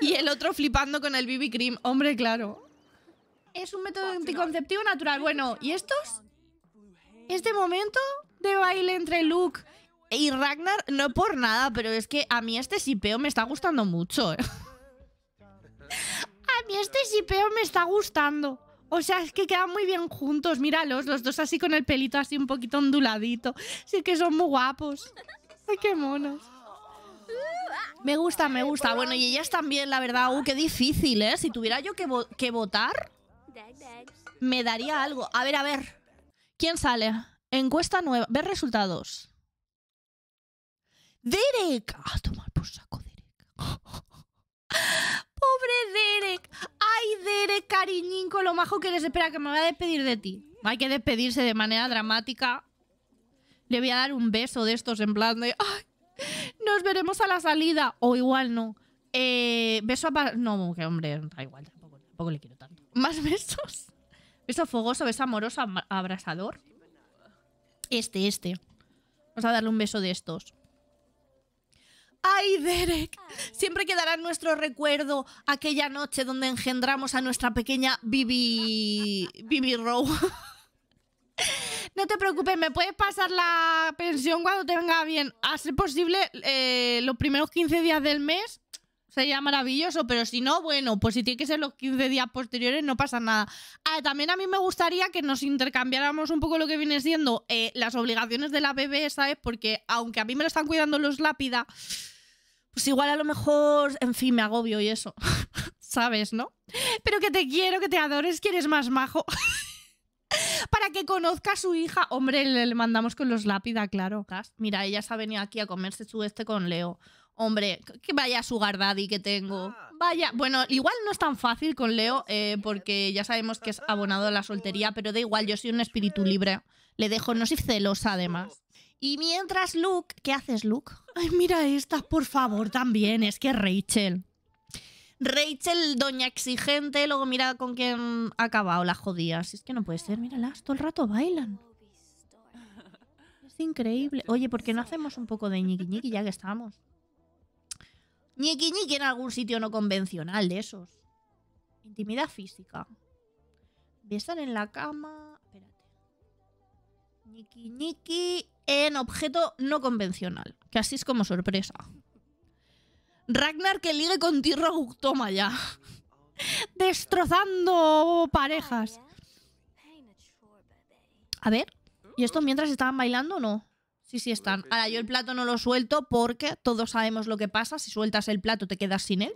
Y el otro flipando con el BB Cream. Hombre, claro. Es un método anticonceptivo natural. Bueno, ¿y estos? Este momento de baile entre Luke y Ragnar, no por nada, pero es que a mí este sipeo me está gustando mucho. a mí este sipeo me está gustando. O sea, es que quedan muy bien juntos, míralos, los dos así con el pelito así un poquito onduladito. Sí que son muy guapos. Ay, qué monos. Me gusta, me gusta. Bueno, y ellas también, la verdad. Uh, qué difícil, ¿eh? Si tuviera yo que votar, me daría algo. A ver, a ver. ¿Quién sale? Encuesta nueva. Ver resultados. Derek. ah, tomar por saco, Derek. Pobre Derek. Ay, Derek, cariñín, con lo majo que les espera, que me voy a despedir de ti. Hay que despedirse de manera dramática. Le voy a dar un beso de estos en plan de... Ay, nos veremos a la salida. O igual no. Eh, beso a... No, que hombre, da igual, tampoco, tampoco le quiero tanto. Más besos. Beso fogoso, beso amoroso, abrasador. Este, este. Vamos a darle un beso de estos. ¡Ay, Derek! Siempre quedará en nuestro recuerdo aquella noche donde engendramos a nuestra pequeña Bibi. Bibi Row. No te preocupes, me puedes pasar la pensión cuando te venga bien. A ser posible, eh, los primeros 15 días del mes sería maravilloso, pero si no, bueno, pues si tiene que ser los 15 días posteriores, no pasa nada. Ah, también a mí me gustaría que nos intercambiáramos un poco lo que viene siendo eh, las obligaciones de la bebé, ¿sabes? Porque aunque a mí me lo están cuidando los lápida pues igual a lo mejor, en fin, me agobio y eso. ¿Sabes, no? Pero que te quiero, que te adores, quieres más majo. Para que conozca a su hija. Hombre, le, mandamos con los lápida, claro. Mira, ella se ha venido aquí a comerse su este con Leo. Hombre, que vaya sugar daddy que tengo. Ah. Vaya, bueno, igual no es tan fácil con Leo eh, porque ya sabemos que es abonado a la soltería, pero da igual, yo soy un espíritu libre. Le dejo, no soy celosa además. Y mientras Luke, ¿qué haces Luke? Ay, mira esta, por favor, también, es que Rachel. Rachel, doña exigente, luego mira con quién ha acabado la jodía. Si es que no puede ser, míralas, todo el rato bailan. Es increíble. Oye, ¿por qué no hacemos un poco de ñiqui ñiqui ya que estamos? Ñiqui ñiqui en algún sitio no convencional de esos. Intimidad física. besan en la cama Niki en objeto no convencional. Que así es como sorpresa. Ragnar que ligue con Tirro toma ya. Destrozando parejas. A ver, ¿y esto mientras estaban bailando o no? Sí, sí están. Ahora, yo el plato no lo suelto porque todos sabemos lo que pasa. Si sueltas el plato te quedas sin él.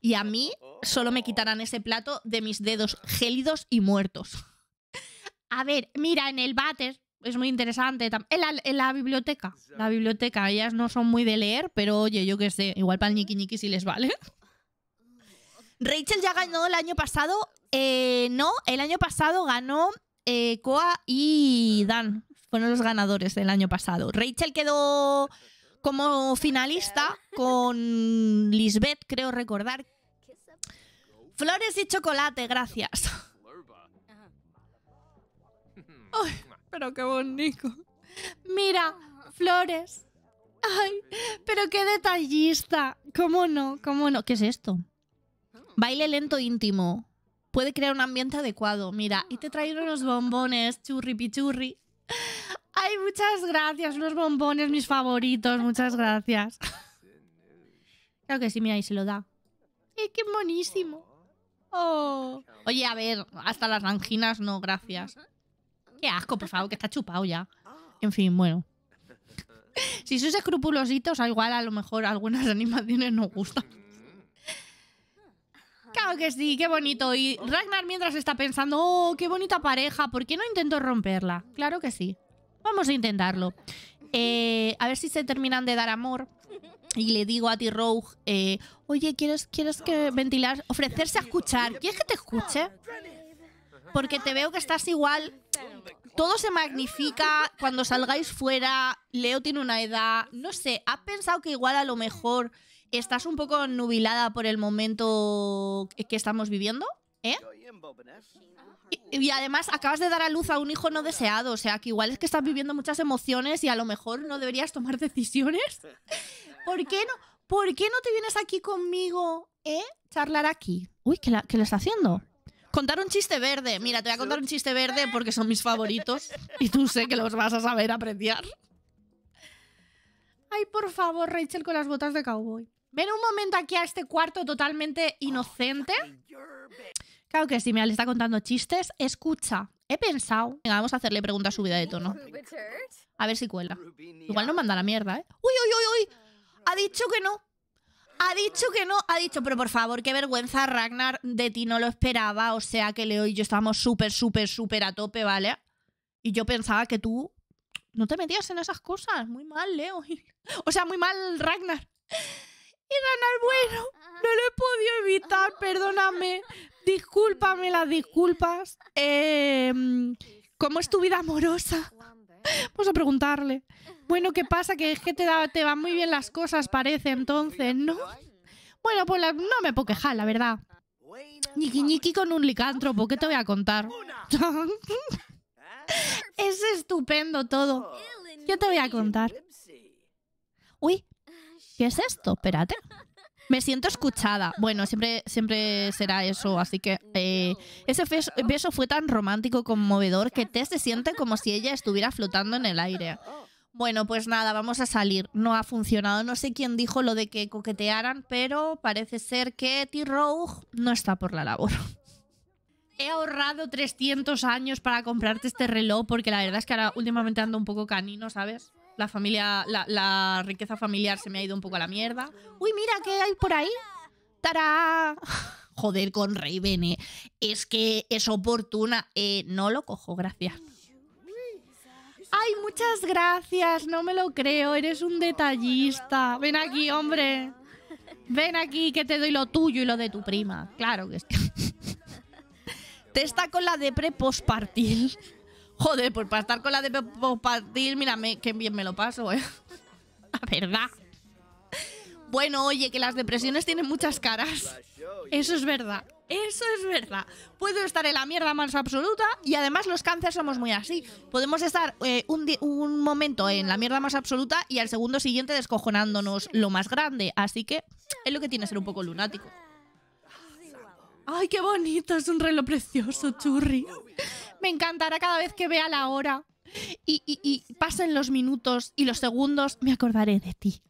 Y a mí solo me quitarán ese plato de mis dedos gélidos y muertos. A ver, mira, en el váter es muy interesante. En la, en la, biblioteca. La biblioteca. Ellas no son muy de leer, pero oye, yo qué sé. Igual para el ñiqui si les vale. Rachel ya ganó el año pasado. Eh, no, el año pasado ganó eh, Koa y Dan. Fueron los ganadores del año pasado. Rachel quedó como finalista con Lisbeth, creo recordar. Flores y chocolate, gracias. Ay, pero qué bonito. Mira, flores. Ay, pero qué detallista. ¿Cómo no? ¿Cómo no? ¿Qué es esto? Baile lento e íntimo. Puede crear un ambiente adecuado. Mira, y te traigo unos bombones, churri pichurri. Ay, muchas gracias. Unos bombones, mis favoritos. Muchas gracias. Creo que sí, mira, y se lo da. y ¡Eh, qué bonísimo! Oh. Oye, a ver, hasta las anginas no, gracias. Qué asco, por favor, que está chupado ya. Ah. En fin, bueno. Si sois escrupulositos, igual a lo mejor algunas animaciones no gustan. Claro que sí, qué bonito. Y Ragnar mientras está pensando, oh, qué bonita pareja, ¿por qué no intento romperla? Claro que sí. Vamos a intentarlo. Eh, a ver si se terminan de dar amor. Y le digo a ti, Rogue, eh, oye, ¿quieres, ¿quieres que ventilar? Ofrecerse a escuchar. ¿Quieres que te escuche? Porque te veo que estás igual todo se magnifica cuando salgáis fuera. Leo tiene una edad. No sé, ¿has pensado que igual a lo mejor estás un poco nubilada por el momento que estamos viviendo? ¿Eh? Y, además acabas de dar a luz a un hijo no deseado, o sea que igual es que estás viviendo muchas emociones y a lo mejor no deberías tomar decisiones. ¿Por qué no, ¿por qué no te vienes aquí conmigo, eh? Charlar aquí. Uy, ¿qué, le está haciendo? Contar un chiste verde. Mira, te voy a contar un chiste verde porque son mis favoritos y tú sé que los vas a saber apreciar. Ay, por favor, Rachel con las botas de cowboy. Ven un momento aquí a este cuarto totalmente inocente. Claro que sí, mira, le está contando chistes. Escucha, he pensado. Venga, vamos a hacerle preguntas subida de tono. A ver si cuela. Igual no manda la mierda, ¿eh? ¡Uy, uy, uy, uy! Ha dicho que no. Ha dicho que no, ha dicho, pero por favor, qué vergüenza, Ragnar, de ti no lo esperaba. O sea que Leo y yo estábamos súper, súper, súper a tope, ¿vale? Y yo pensaba que tú no te metías en esas cosas. Muy mal, Leo. O sea, muy mal, Ragnar. Y Ragnar, bueno, no lo he podido evitar, perdóname. Discúlpame las disculpas. Em, ¿Cómo es tu vida amorosa? Vamos a preguntarle. Bueno, ¿qué pasa? Que es que te, te van muy bien las cosas, parece, entonces, ¿no? Bueno, pues no me puedo quejar, la verdad. Niqui niqui con un licántropo, ¿qué te voy a contar? es estupendo todo. Yo te voy a contar. Uy, ¿qué es esto? Espérate. Me siento escuchada. Bueno, siempre, siempre será eso. Así que eh, ese beso fue tan romántico conmovedor que Tess se siente como si ella estuviera flotando en el aire. Bueno, pues nada, vamos a salir. No ha funcionado. No sé quién dijo lo de que coquetearan, pero parece ser que t Rouge no está por la labor. He ahorrado 300 años para comprarte este reloj porque la verdad es que ahora últimamente ando un poco canino, ¿sabes? La familia, la, riqueza familiar se me ha ido un poco a la mierda. Uy, mira, ¿qué hay por ahí? ¡Tará! Joder, con Rey Bene. Eh. Es que es oportuna. Eh, no lo cojo, gracias. Ay, muchas gracias. No me lo creo. Eres un detallista. Ven aquí, hombre. Ven aquí que te doy lo tuyo y lo de tu prima. Claro que sí. Te está con la de pre postpartil. Joder, pues para estar con la de Mírame, mira, bien me lo paso, ¿eh? La verdad. Bueno, oye, que las depresiones tienen muchas caras. Eso es verdad. Eso es verdad. Puedo estar en la mierda más absoluta y además los cánceres somos muy así. Podemos estar eh, un, un momento en la mierda más absoluta y al segundo siguiente descojonándonos lo más grande. Así que es lo que tiene ser un poco lunático. ¡Ay, qué bonito! Es un reloj precioso, churri. Me encantará cada vez que vea la hora y, pasen los minutos y los segundos, me acordaré de ti.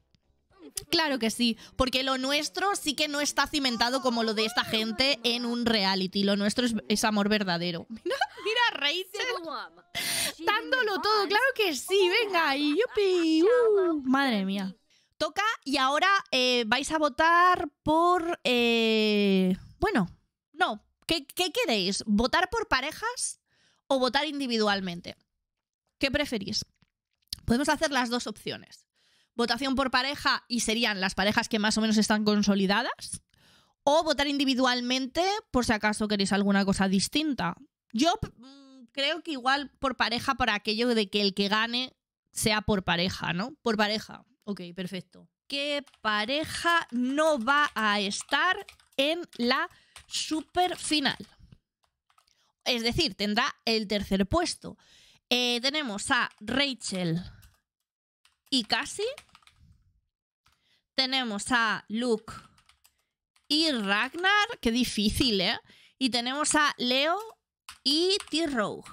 Claro que sí, porque lo nuestro sí que no está cimentado como lo de esta gente en un reality. Lo nuestro es, amor verdadero. Mira, Rachel. Dándolo todo, claro que sí, venga, y oh, yupi. Uh, madre mía. Toca y ahora eh, vais a votar por... Eh, bueno, no, ¿qué, ¿qué queréis? ¿Votar por parejas? o votar individualmente. ¿Qué preferís? Podemos hacer las dos opciones. Votación por pareja y serían las parejas que más o menos están consolidadas. O votar individualmente por si acaso queréis alguna cosa distinta. Yo mm, creo que igual por pareja para aquello de que el que gane sea por pareja, ¿no? Por pareja. Ok, perfecto. ¿Qué pareja no va a estar en la superfinal? es decir, tendrá el tercer puesto. Eh, tenemos a Rachel y Cassie. Tenemos a Luke y Ragnar. Qué difícil, ¿eh? Y tenemos a Leo y T-Row.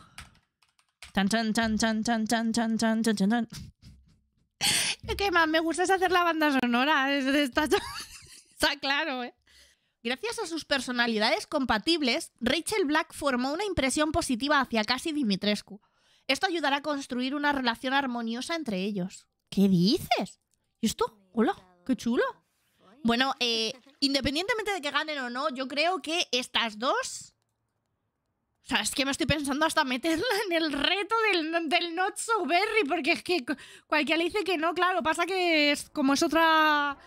Chan, chan, chan, chan, chan, chan, chan, chan, más me gusta hacer la banda sonora. está claro, ¿eh? Gracias a sus personalidades compatibles, Rachel Black formó una impresión positiva hacia casi Dimitrescu. Esto ayudará a construir una relación armoniosa entre ellos. ¿Qué dices? ¿Y esto? Hola, qué chulo. Bueno, eh, independientemente de que ganen o no, yo creo que estas dos... O sea, es que me estoy pensando hasta meterla en el reto del, del Not So Berry, porque es que cualquiera dice que no, claro, pasa que es, como es otra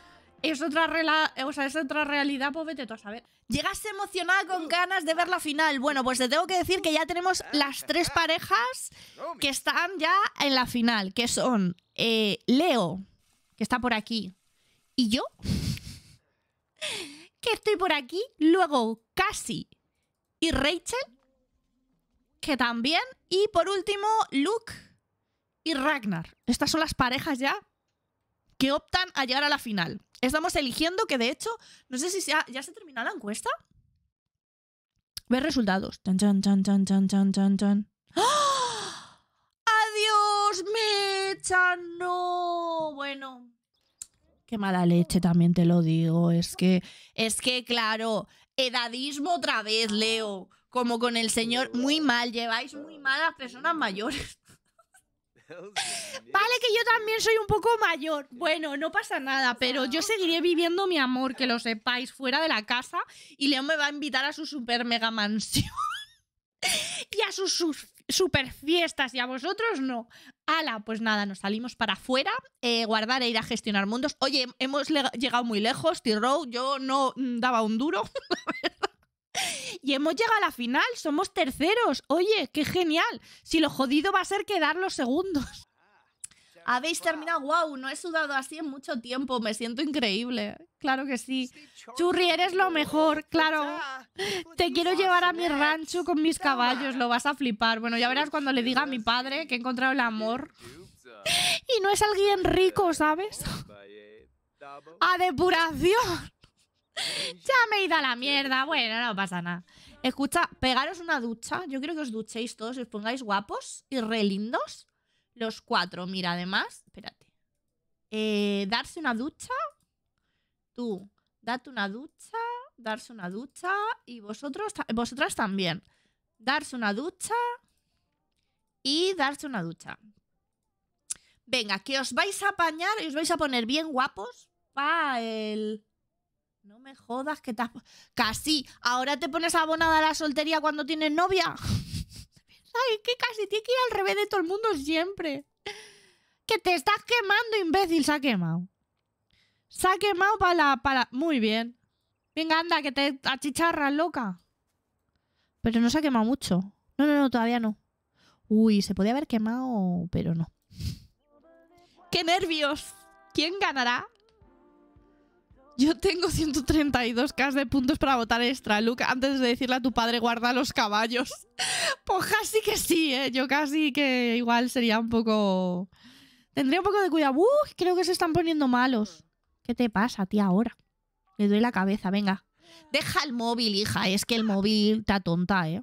es otra, es otra realidad, pues vete tú a saber. Llegas emocionada con ganas de ver la final. Bueno, pues te tengo que decir que ya tenemos las tres parejas que están ya en la final, que son eh, Leo, que está por aquí, y yo, que estoy por aquí, luego Cassie y Rachel, que también, y por último Luke y Ragnar. Estas son las parejas ya que optan a llegar a la final. Estamos eligiendo que de hecho, no sé si ya se terminó la encuesta. Ver resultados. Chan, chan, chan, chan, chan, chan, chan, chan. ¡Ah! ¡Adiós, Mecha! No. Bueno. Qué mala leche, también te lo digo. Es que, es que, claro, edadismo otra vez, Leo. Como con el señor, muy mal, lleváis muy mal a personas mayores. Vale, que yo también soy un poco mayor. Bueno, no pasa nada, pero yo seguiré viviendo mi amor, que lo sepáis, fuera de la casa. Y León me va a invitar a su super mega mansión. y a sus, super fiestas y a vosotros no. Ala, pues nada, nos salimos para afuera, eh, guardar e ir a gestionar mundos. Oye, hemos llegado muy lejos, t yo no mm, daba un duro. Y hemos llegado a la final, somos terceros. Oye, qué genial. Si lo jodido va a ser quedar los segundos. Habéis terminado, wow, no he sudado así en mucho tiempo, me siento increíble. Claro que sí. Churri, eres lo mejor, claro. Te quiero llevar a mi rancho con mis caballos, lo vas a flipar. Bueno, ya verás cuando le diga a mi padre que he encontrado el amor. Y no es alguien rico, ¿sabes? A depuración. Ya me he ido a la mierda. Bueno, no pasa nada. Escucha, pegaros una ducha. Yo quiero que os duchéis todos y os pongáis guapos y lindos Los cuatro. Mira, además, espérate. Eh, darse una ducha. Tú, date una ducha. Darse una ducha. Y vosotros, vosotras también. Darse una ducha. Y darse una ducha. Venga, que os vais a apañar y os vais a poner bien guapos para el no me jodas que te Casi, ahora te pones abonada a la soltería cuando tienes novia. Ay, que casi tiene que ir al revés de todo el mundo siempre. Que te estás quemando, imbécil. Se ha quemado. Se ha quemado para para... Muy bien. Venga, anda, que te achicharras, loca. Pero no se ha quemado mucho. No, no, no, todavía no. Uy, se podía haber quemado, pero no. ¡Qué nervios! ¿Quién ganará? Yo tengo 132k de puntos para votar extra, Luke. Antes de decirle a tu padre, guarda los caballos. pues casi que sí, ¿eh? Yo casi que igual sería un poco... Tendría un poco de cuidado. creo que se están poniendo malos. ¿Qué te pasa, tía, ahora? Le duele la cabeza, venga. Deja el móvil, hija. Es que el móvil te tonta, ¿eh?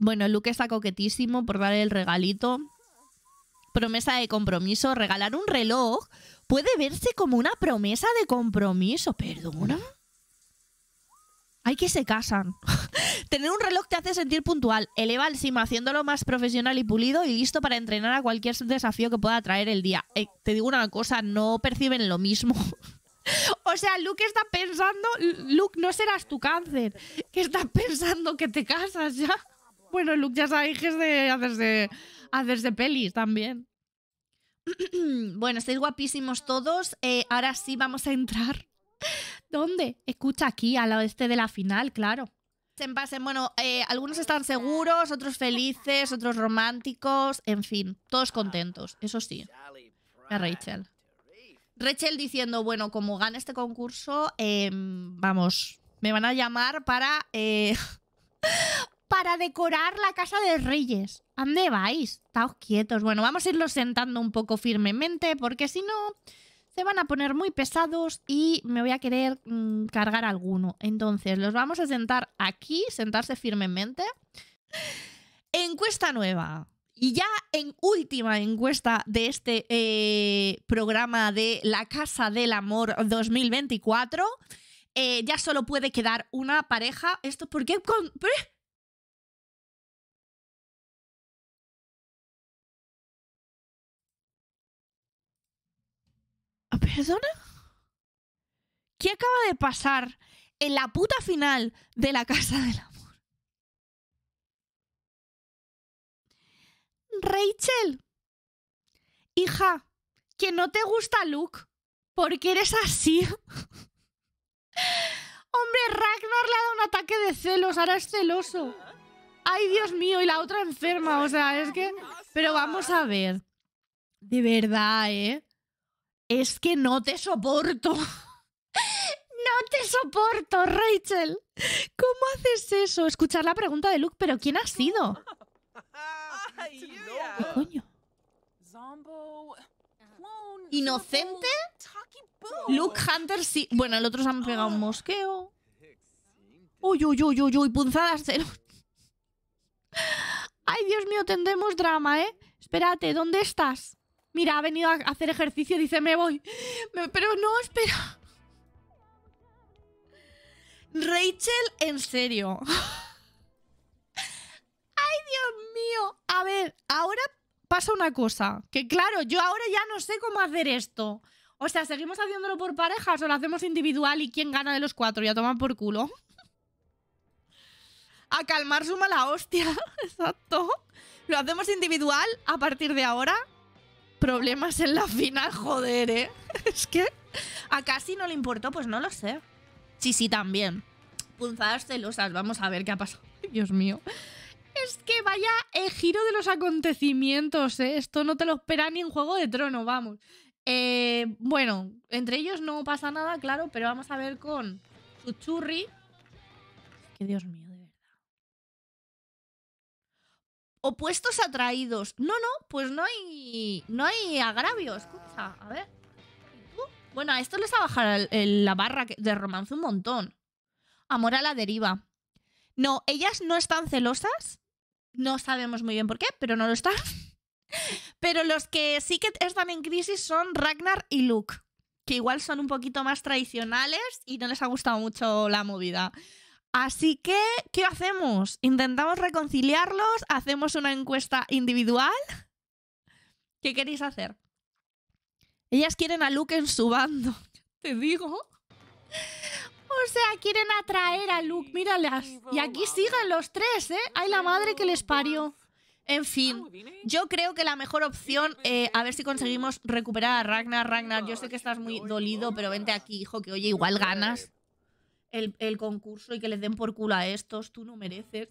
Bueno, Luke está coquetísimo por darle el regalito promesa de compromiso, regalar un reloj puede verse como una promesa de compromiso. ¿Perdona? Hay que se casan. Tener un reloj te hace sentir puntual, eleva el cima haciéndolo más profesional y pulido y listo para entrenar a cualquier desafío que pueda traer el día. Eh, te digo una cosa, no perciben lo mismo. o sea, Luke está pensando, Luke, no serás tu cáncer, que pensando que te casas ya. Bueno, Luke ya sabéis que es de hacerse hacerse pelis también. bueno, estáis guapísimos todos. Eh, ahora sí vamos a entrar. ¿Dónde? Escucha aquí, al oeste de la final, claro. Se pasen. Bueno, eh, algunos están seguros, otros felices, otros románticos, en fin, todos contentos, eso sí. A Rachel. Rachel diciendo, bueno, como gane este concurso, em, vamos, me van a llamar para eh, para decorar la casa de Reyes. ¿Ande vais? Estáos quietos. Bueno, vamos a irlos sentando un poco firmemente porque si no se van a poner muy pesados y me voy a querer mm, cargar alguno. Entonces, los vamos a sentar aquí, sentarse firmemente. Encuesta nueva. Y ya en última encuesta de este eh, programa de La Casa del Amor 2024, eh, ya solo puede quedar una pareja. ¿Esto por qué? Con... ¿eh? ¿Perdona? ¿Qué acaba de pasar en la puta final de la Casa del Amor? Rachel, hija, que no te gusta Luke porque eres así. Hombre, Ragnar le ha dado un ataque de celos, ahora es celoso. Ay, Dios mío, y la otra enferma, o sea, es que... Pero vamos a ver. De verdad, ¿eh? es que no te soporto. No te soporto, Rachel. ¿Cómo haces eso? Escuchar la pregunta de Luke, pero ¿quién ha sido? ¿Qué coño? ¿Inocente? Luke Hunter sí. Bueno, el otro se han pegado un ah. mosqueo. Uy, uy, uy, uy, uy, punzadas Ay, Dios mío, tendremos drama, ¿eh? Espérate, ¿dónde estás? Mira, ha venido a hacer ejercicio, dice, me voy. pero no, espera. Rachel, en serio. Ay, Dios mío. A ver, ahora pasa una cosa. Que claro, yo ahora ya no sé cómo hacer esto. O sea, ¿seguimos haciéndolo por parejas o lo hacemos individual y quién gana de los cuatro? Ya toman por culo. a calmar su mala hostia. Exacto. Lo hacemos individual a partir de ahora problemas en la final, joder, ¿eh? Es que a casi no le importó, pues no lo sé. Sí, sí, también. Punzadas celosas, vamos a ver qué ha pasado. Dios mío. Es que vaya el eh, giro de los acontecimientos, ¿eh? Esto no te lo espera ni en Juego de Trono, vamos. Eh, bueno, entre ellos no pasa nada, claro, pero vamos a ver con Chuchurri. que Dios mío. Opuestos atraídos. No, no, pues no hay. No hay agravio. Escucha, a ver. bueno, a esto les ha bajado la barra de romance un montón. Amor a la deriva. No, ellas no están celosas. No sabemos muy bien por qué, pero no lo están. pero los que sí que están en crisis son Ragnar y Luke, que igual son un poquito más tradicionales y no les ha gustado mucho la movida. Así que, ¿qué hacemos? ¿Intentamos reconciliarlos? ¿Hacemos una encuesta individual? ¿Qué queréis hacer? Ellas quieren a Luke en su bando, te digo. O sea, quieren atraer a Luke, míralas. Y aquí siguen los tres, ¿eh? Hay la madre que les parió. En fin, ah, ¿eh? yo creo que la mejor opción, eh, a ver si conseguimos recuperar a Ragnar. Ragnar, yo sé que estás muy dolido, pero vente aquí, hijo, que oye, igual ganas el, concurso y que les den por culo a estos, tú no mereces.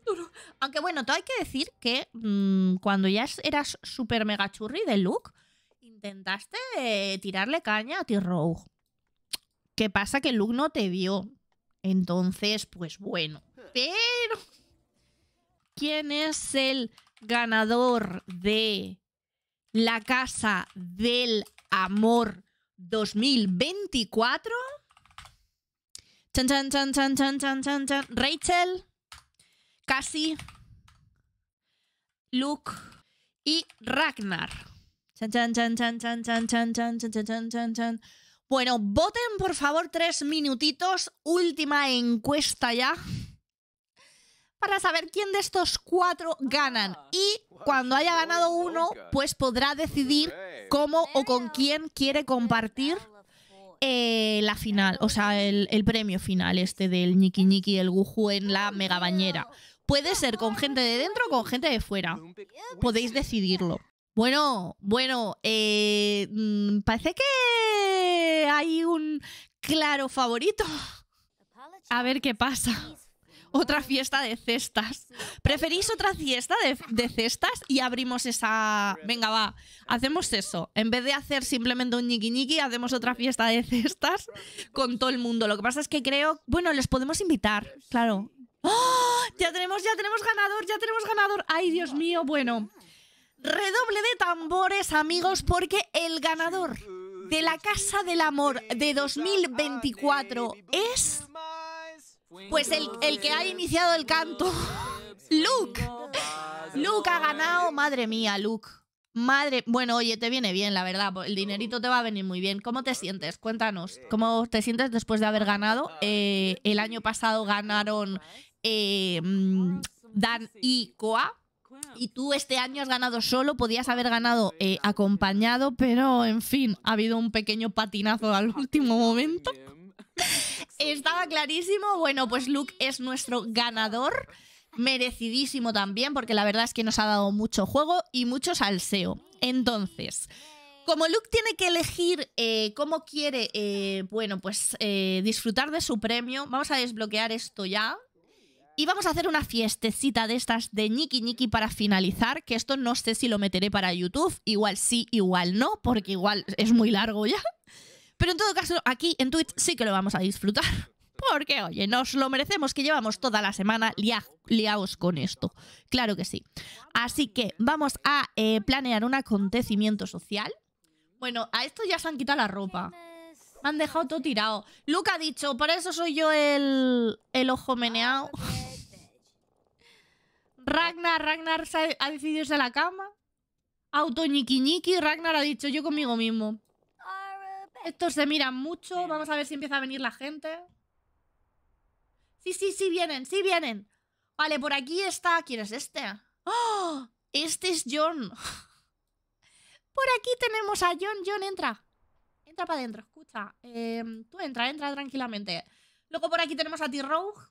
Aunque bueno, todo hay que decir que mm, cuando ya eras super mega churri de Luke, intentaste eh, tirarle caña a T-Rogue. ¿Qué pasa? Que Luke no te vio. Entonces, pues bueno. Pero... ¿Quién es el ganador de la Casa del Amor 2024? Rachel, Cassie, Luke y Ragnar. Bueno, voten por favor tres minutitos. Última encuesta ya. Para saber quién de estos cuatro ganan. Y cuando haya ganado uno, pues podrá decidir cómo o con quién quiere compartir eh, la final, o sea, el, premio final este del niki niki el guju en la mega bañera. Puede ser con gente de dentro o con gente de fuera. Podéis decidirlo. Bueno, bueno, eh, mm, parece que hay un claro favorito. A ver qué pasa otra fiesta de cestas. ¿Preferís otra fiesta de, cestas? Y abrimos esa... Venga, va, hacemos eso. En vez de hacer simplemente un ñiqui ñiqui, hacemos otra fiesta de cestas con todo el mundo. Lo que pasa es que creo... Bueno, les podemos invitar, claro. ¡Oh! Ya tenemos, ya tenemos ganador, ya tenemos ganador. Ay, Dios mío, bueno. Redoble de tambores, amigos, porque el ganador de la Casa del Amor de 2024 es... Pues el, que ha iniciado el canto, Luke. Luke ha ganado, madre mía, Luke. Madre, bueno, oye, te viene bien, la verdad. El dinerito te va a venir muy bien. ¿Cómo te sientes? Cuéntanos. ¿Cómo te sientes después de haber ganado? Eh, el año pasado ganaron eh, Dan y Koa. Y tú este año has ganado solo, podías haber ganado eh, acompañado, pero en fin, ha habido un pequeño patinazo al último momento. Estaba clarísimo. Bueno, pues Luke es nuestro ganador. Merecidísimo también, porque la verdad es que nos ha dado mucho juego y mucho salseo. Entonces, como Luke tiene que elegir eh, cómo quiere, eh, bueno, pues eh, disfrutar de su premio, vamos a desbloquear esto ya. Y vamos a hacer una fiestecita de estas de Niki Niki para finalizar, que esto no sé si lo meteré para YouTube, igual sí, igual no, porque igual es muy largo ya. Pero en todo caso, aquí en Twitch sí que lo vamos a disfrutar. Porque, oye, nos lo merecemos que llevamos toda la semana liados con esto. Claro que sí. Así que vamos a eh, planear un acontecimiento social. Bueno, a esto ya se han quitado la ropa. Me han dejado todo tirado. Luke ha dicho, por eso soy yo el, ojo meneado. Ragnar, Ragnar ha decidido irse a la cama. Auto ñiqui Ragnar ha dicho yo conmigo mismo. Estos se miran mucho. Vamos a ver si empieza a venir la gente. Sí, sí, sí vienen, sí vienen. Vale, por aquí está... ¿Quién es este? ¡Oh! Este es John. Por aquí tenemos a John. John, entra. Entra para adentro, escucha. Em, tú entra, entra tranquilamente. Luego por aquí tenemos a T-Rogue.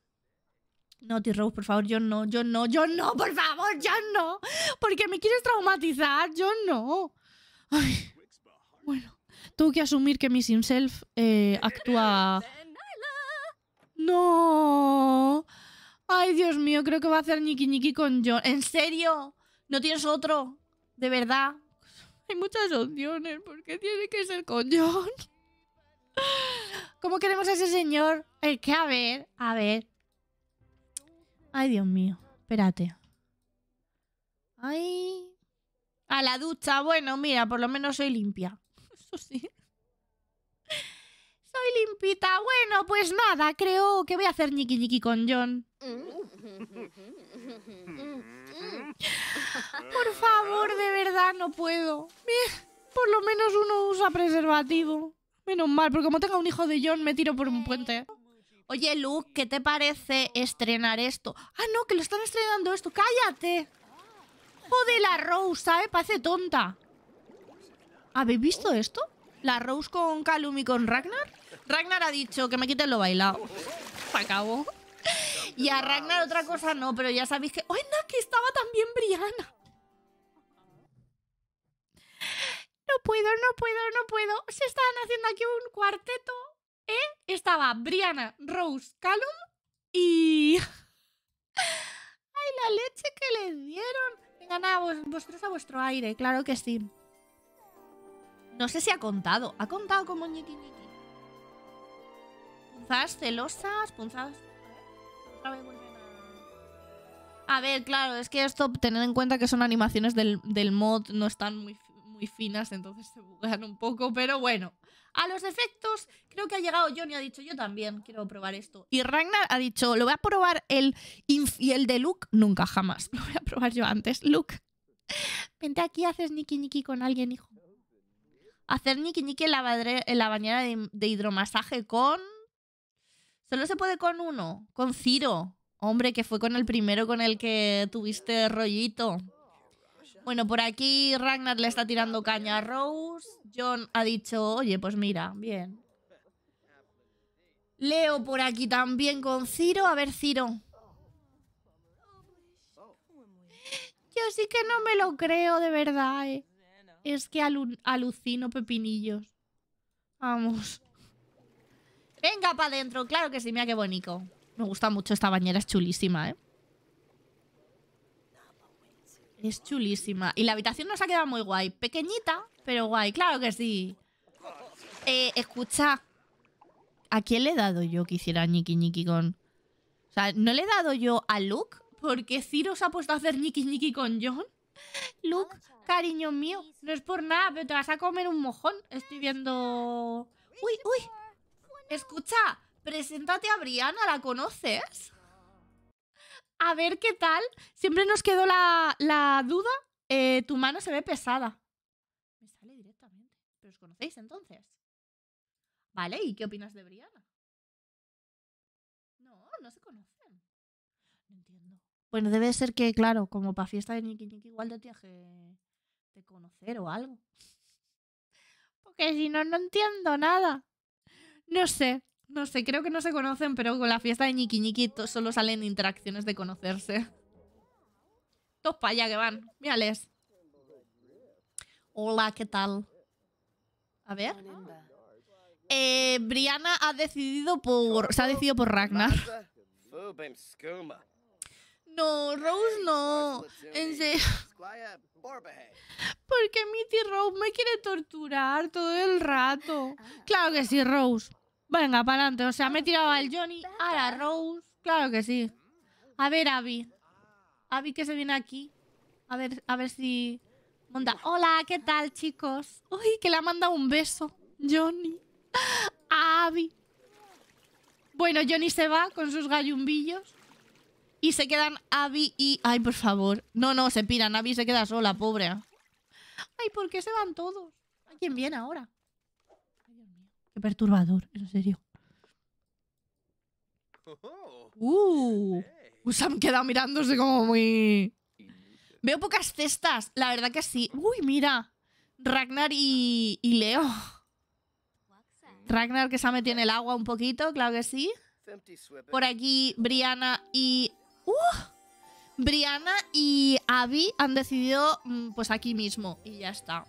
No, t rogue por favor, John no, John no, John no, por favor, John no. Porque me quieres traumatizar, John no. bueno. Tengo que asumir que Missing Self eh, actúa... ¡No! ¡Ay, Dios mío! Creo que va a hacer niqui ñiqui con John. ¿En serio? ¿No tienes otro? ¿De verdad? Hay muchas opciones. ¿Por qué tiene que ser con John? ¿Cómo queremos a ese señor? Es que, a ver, a ver. Ay, Dios mío. Espérate. Ay. A la ducha. Bueno, mira, por lo menos soy limpia eso sí. Soy limpita. Bueno, pues nada, creo que voy a hacer ñiqui niqui con John. Por favor, de verdad, no puedo. Por lo menos uno usa preservativo. Menos mal, porque como tengo un hijo de John, me tiro por un puente. Oye, Luke, ¿qué te parece estrenar esto? Ah, no, que lo están estrenando esto. ¡Cállate! Joder, la Rosa, ¿eh? Parece tonta. ¿Habéis visto esto? ¿La Rose con Calum y con Ragnar? Ragnar ha dicho que me quiten lo bailado. Se acabó. Y a Ragnar otra cosa no, pero ya sabéis que... ¡Oh no, que estaba también Brianna! No puedo, no puedo, no puedo. Se estaban haciendo aquí un cuarteto. ¿Eh? Estaba Briana, Rose, Calum y... ¡Ay, la leche que le dieron! Venga, nada, vosotros a vuestro aire, claro que sí. No sé si ha contado. ¿Ha contado como ñiqui ñiqui? Punzadas celosas, punzadas... A ver, a ver, claro, es que esto, tener en cuenta que son animaciones del, mod, no están muy, muy finas, entonces se buguean un poco, pero bueno. A los efectos, creo que ha llegado Johnny, ha dicho, yo también quiero probar esto. Y Ragnar ha dicho, lo voy a probar el infiel de Luke, nunca, jamás. Lo voy a probar yo antes. Luke, vente aquí, haces niki niki con alguien, hijo. Hacer niqui niqui en la, bañera de, de, hidromasaje con. Solo se puede con uno, con Ciro. Hombre, que fue con el primero con el que tuviste rollito. Bueno, por aquí Ragnar le está tirando caña a Rose. John ha dicho, oye, pues mira, bien. Leo por aquí también con Ciro. A ver, Ciro. Yo sí que no me lo creo, de verdad. Eh es que alucino pepinillos. Vamos. Venga para adentro, claro que sí, mira qué bonito. Me gusta mucho esta bañera, es chulísima, ¿eh? Es chulísima. Y la habitación nos ha quedado muy guay. Pequeñita, pero guay, claro que sí. Eh, escucha. ¿A quién le he dado yo que hiciera ñiqui niki con...? O sea, ¿no le he dado yo a Luke? porque Ciro se ha puesto a hacer Niki niki con John? Luke, cariño mío, no es por nada, pero te vas a comer un mojón. Estoy viendo... ¡Uy, uy! Escucha, preséntate a Brianna, ¿la conoces? A ver qué tal. Siempre nos quedó la, duda. Eh, tu mano se ve pesada. Me sale directamente. ¿Pero os conocéis entonces? Vale, ¿y qué opinas de Brianna? No, no se conoce. Bueno, pues debe ser que, claro, como para fiesta de Niki Niki, igual te tienes que, conocer o algo. Porque si no, no entiendo nada. No sé, no sé, creo que no se conocen, pero con la fiesta de Niki solo salen interacciones de conocerse. Todos para allá que van, mírales. Hola, ¿qué tal? A ver. Eh, Brianna ha decidido por... Se ha decidido por Ragnar. No, Rose no. En serio. Porque Mitty Rose me quiere torturar todo el rato. Ah. Claro que sí, Rose. Venga, para adelante. O sea, me he ah, tirado al Johnny, a la Rose. Claro que sí. Mm. A ver, Abby. Abby que se viene aquí. A ver, a ver si monta. Hola, ¿qué tal, chicos? Uy, que le ha mandado un beso. Johnny. Abby. Bueno, Johnny se va con sus gallumbillos. Y se quedan Abby y... Ay, por favor. No, no, se piran. Abby se queda sola, pobre. Ay, ¿por qué se van todos? ¿A quién viene ahora? Ay, Dios mío. Qué perturbador, en serio. Oh. Uh, Usam queda mirándose como muy... Veo pocas cestas, la verdad que sí. Uy, mira. Ragnar y, y Leo. Ragnar que se ha metido en el agua un poquito, claro que sí. Por aquí Brianna y ¡Uh! Brianna y Abby han decidido, mm, pues aquí mismo, y ya está.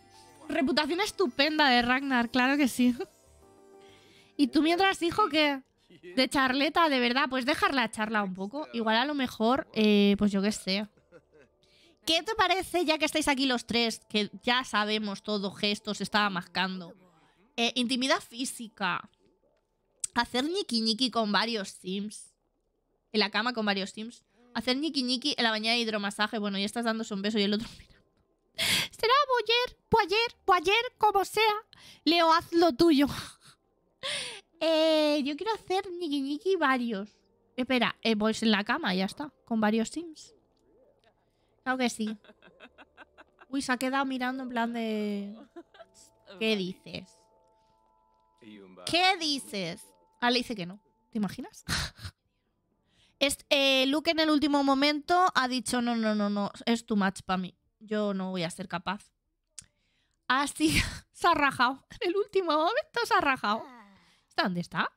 Reputación estupenda de Ragnar, claro que sí. ¿Y tú mientras dijo que de charleta, de verdad, pues dejar la charla un poco. Igual a lo mejor, eh, pues yo qué sé. ¿Qué te parece, ya que estáis aquí los tres, que ya sabemos todo, gestos, estaba mascando? Eh, intimidad física. Hacer niqui niqui con varios sims. En la cama con varios sims. Hacer niqui-niqui en la bañera de hidromasaje. Bueno, ya estás dándose un beso y el otro mira. Será Boyer, Boyer, Boyer, como sea. Leo, haz lo tuyo. Eh, yo quiero hacer niqui niqui varios. Espera, eh, pues en la cama, ya está. Con varios sims. Claro que sí. Uy, se ha quedado mirando en plan de... ¿Qué dices? ¿Qué dices? Ah, le dice que no. ¿Te imaginas? Es, eh, Luke en el último momento ha dicho, no, no, no, no, es too much para mí. Yo no voy a ser capaz. Así, se ha rajado. En el último momento se ha rajado. ¿Está dónde está?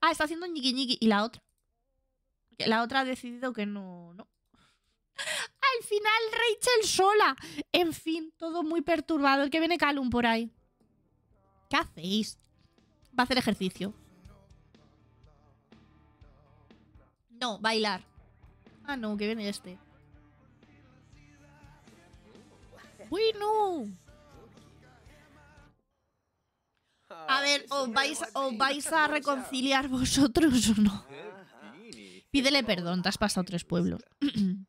Ah, está haciendo ñiqui ¿Y la otra? La otra ha decidido que no, no. Al final, Rachel sola. En fin, todo muy perturbado. El que viene Calum por ahí. ¿Qué hacéis? Va a hacer ejercicio. No, bailar. Ah, no, que viene este. ¡Uy, ah, no! A ver, ¿os vais, ¿os vais a reconciliar vosotros o no? Pídele perdón, te has pasado tres pueblos.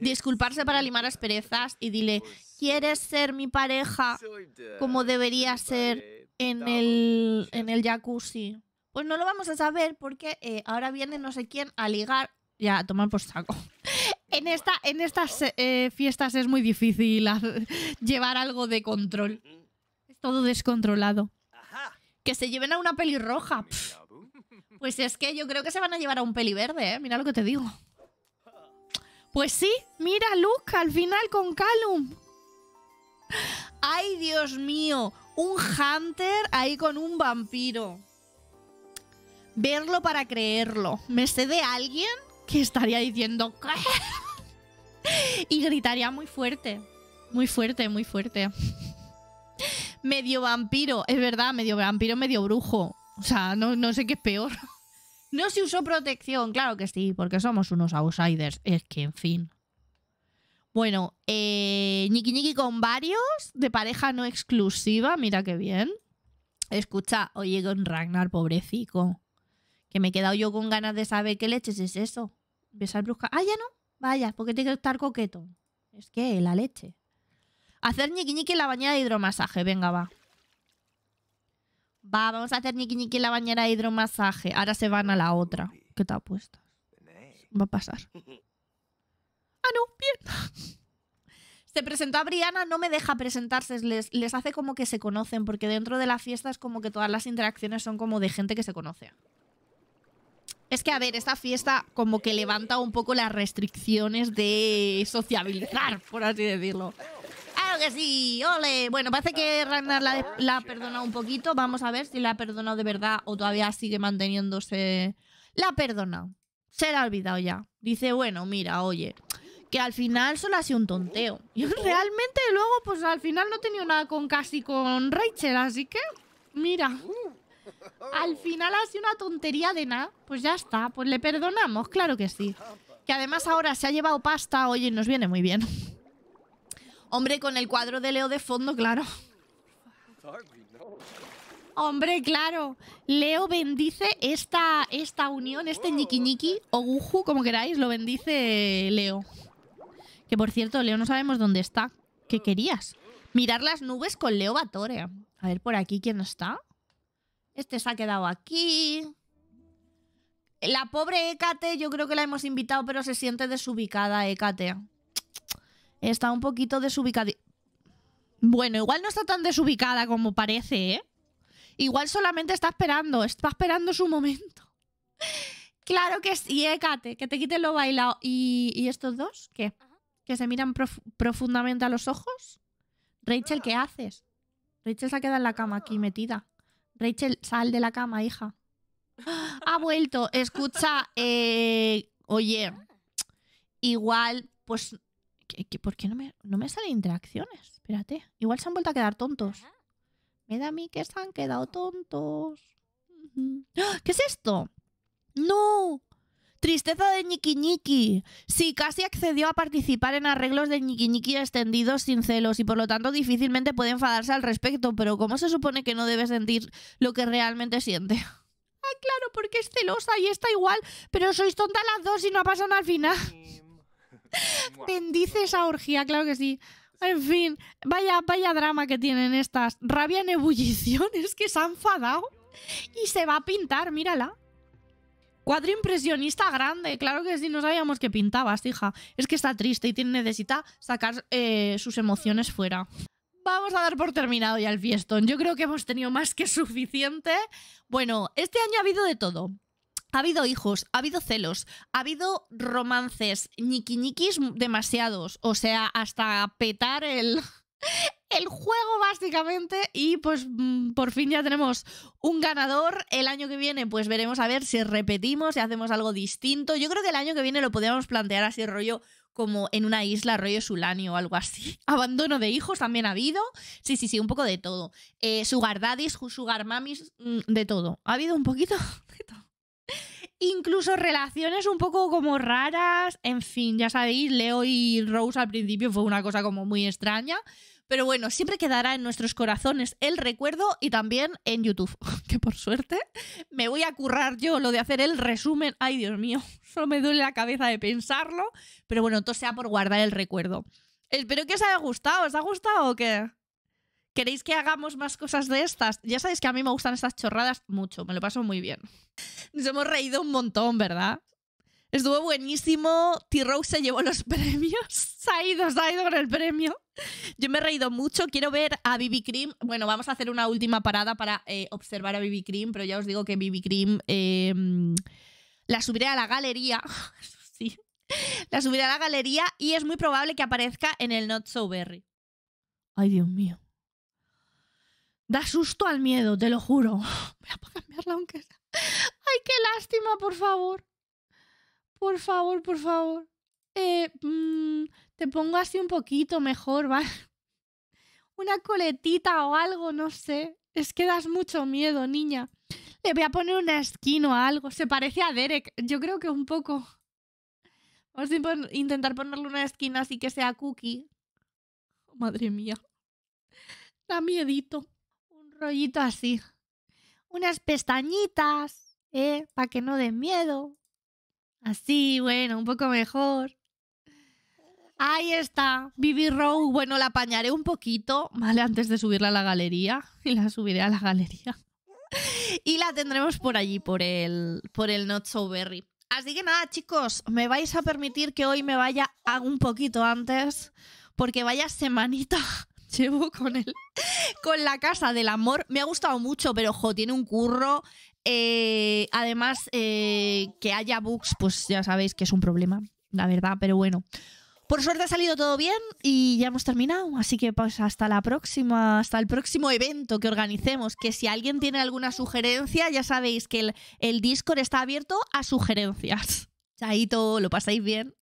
Disculparse para limar asperezas y dile, ¿quieres ser mi pareja como debería ser en el, en el jacuzzi? pues no lo vamos a saber porque eh, ahora viene no sé quién a ligar. Ya, a tomar por saco. en, esta, en estas eh, fiestas es muy difícil llevar algo de control. Es todo descontrolado. Que se lleven a una peli roja. Pues es que yo creo que se van a llevar a un peli verde, ¿eh? Mira lo que te digo. Pues sí, mira Luke al final con Calum. ¡Ay, Dios mío! Un Hunter ahí con un vampiro verlo para creerlo. Me sé de alguien que estaría diciendo y gritaría muy fuerte, muy fuerte, muy fuerte. medio vampiro, es verdad, medio vampiro, medio brujo. O sea, no, no sé qué es peor. No se usó protección, claro que sí, porque somos unos outsiders. Es que, en fin. Bueno, Niki eh, Niki con varios, de pareja no exclusiva, mira qué bien. Escucha, oye, con Ragnar, pobrecico. Que me he quedado yo con ganas de saber qué leches es eso. Besar brusca. Ah, ya no. Vaya, porque tiene que estar coqueto. Es que la leche. Hacer ñiqui en la bañera de hidromasaje. Venga, va. Va, vamos a hacer ñiqui en la bañera de hidromasaje. Ahora se van a la otra. ¿Qué te apuestas? Va a pasar. Ah, no, bien. se presentó a Briana, no me deja presentarse, les hace como que se conocen, porque dentro de la fiesta es como que todas las interacciones son como de gente que se conoce. Es que, a ver, esta fiesta como que levanta un poco las restricciones de sociabilizar, por así decirlo. ¡Claro que sí! ¡Ole! Bueno, parece que Ragnar la, ha perdonado un poquito. Vamos a ver si la ha perdonado de verdad o todavía sigue manteniéndose... La ha perdonado. Se la ha olvidado ya. Dice, bueno, mira, oye, que al final solo ha sido un tonteo. Y realmente luego, pues al final no he tenido nada con casi con Rachel, así que... Mira al oh. final sido una tontería de nada, pues ya está, pues le perdonamos, claro que sí. Que además ahora se ha llevado pasta, oye, nos viene muy bien. Hombre, con el cuadro de Leo de fondo, claro. Hombre, claro. Leo bendice esta, esta unión, este oh. ñiqui oguju o guju, como queráis, lo bendice Leo. Que por cierto, Leo no sabemos dónde está. ¿Qué querías? Mirar las nubes con Leo Batore. A ver por aquí quién está. Este se ha quedado aquí. La pobre Hécate, yo creo que la hemos invitado, pero se siente desubicada, Ecate. Está un poquito desubicada. Bueno, igual no está tan desubicada como parece, ¿eh? Igual solamente está esperando, está esperando su momento. claro que sí, Ecate, que te quiten lo bailado. ¿Y, estos dos? ¿Qué? ¿Que se miran profundamente a los ojos? Rachel, ¿qué ah. haces? Rachel se ha quedado en la cama aquí ah. metida. Rachel, sal de la cama, hija. Ha vuelto. Escucha, eh, oye, igual, pues, por qué no me, no me salen interacciones? Espérate, igual se han vuelto a quedar tontos. Me da a mí que se han quedado tontos. ¡Ah! ¿Qué es esto? ¡No! Tristeza de Niki Niki. Sí, casi accedió a participar en arreglos de Niki Niki extendidos sin celos y por lo tanto difícilmente puede enfadarse al respecto, pero ¿cómo se supone que no debe sentir lo que realmente siente? Ah, claro, porque es celosa y está igual, pero sois tontas las dos y no pasan al final. Bendice esa orgía, claro que sí. En fin, vaya, vaya drama que tienen estas. Rabia en ebullición, es que se ha enfadado y se va a pintar, mírala. Cuadro impresionista grande, claro que sí, no sabíamos que pintabas, hija. Es que está triste y tiene, necesita sacar eh, sus emociones fuera. Vamos a dar por terminado ya el fiestón. Yo creo que hemos tenido más que suficiente. Bueno, este año ha habido de todo. Ha habido hijos, ha habido celos, ha habido romances, niqui-niquis demasiados. O sea, hasta petar el, el juego básicamente y pues mm, por fin ya tenemos un ganador. El año que viene pues veremos a ver si repetimos, si hacemos algo distinto. Yo creo que el año que viene lo podríamos plantear así rollo como en una isla, rollo Sulani o algo así. Abandono de hijos también ha habido. Sí, sí, sí, un poco de todo. Eh, sugar daddies, sugar mamis, mm, de todo. Ha habido un poquito incluso relaciones un poco como raras. En fin, ya sabéis, Leo y Rose al principio fue una cosa como muy extraña. Pero bueno, siempre quedará en nuestros corazones el recuerdo y también en YouTube. Que por suerte me voy a currar yo lo de hacer el resumen. Ay, Dios mío, solo me duele la cabeza de pensarlo. Pero bueno, todo sea por guardar el recuerdo. Espero que os haya gustado. ¿Os ha gustado o qué? ¿Queréis que hagamos más cosas de estas? Ya sabéis que a mí me gustan estas chorradas mucho, me lo paso muy bien. Nos hemos reído un montón, ¿verdad? Estuvo buenísimo. T-Rose se llevó los premios. Se ha ido, se ha ido con el premio. Yo me he reído mucho. Quiero ver a Bibi Cream. Bueno, vamos a hacer una última parada para eh, observar a Bibi Cream, pero ya os digo que Bibi Cream em, la subiré a la galería. sí. La subiré a la galería y es muy probable que aparezca en el Not So Berry. Ay, Dios mío. Da susto al miedo, te lo juro. Voy a cambiarla aunque sea. Ay, qué lástima, por favor. Por favor, por favor. Eh, mm, te pongo así un poquito mejor, ¿vale? Una coletita o algo, no sé. Es que das mucho miedo, niña. Le voy a poner una esquina o algo. Se parece a Derek. Yo creo que un poco. Vamos a intentar ponerle una esquina así que sea cookie. Madre mía. Da miedito rollito así. Unas pestañitas, ¿eh? Para que no den miedo. Así, bueno, un poco mejor. Ahí está, Bibi Row. Bueno, la apañaré un poquito, ¿vale? Antes de subirla a la galería. Y la subiré a la galería. y la tendremos por allí, por el, por el Not So Berry. Así que nada, chicos, me vais a permitir que hoy me vaya un poquito antes, porque vaya semanita llevo con Con la casa del amor. Me ha gustado mucho, pero ojo, tiene un curro. Eh, además, eh, que haya bugs, pues ya sabéis que es un problema, la verdad, pero bueno. Por suerte ha salido todo bien y ya hemos terminado. Así que pues hasta la próxima, hasta el próximo evento que organicemos. Que si alguien tiene alguna sugerencia, ya sabéis que el, el Discord está abierto a sugerencias. todo, lo pasáis bien.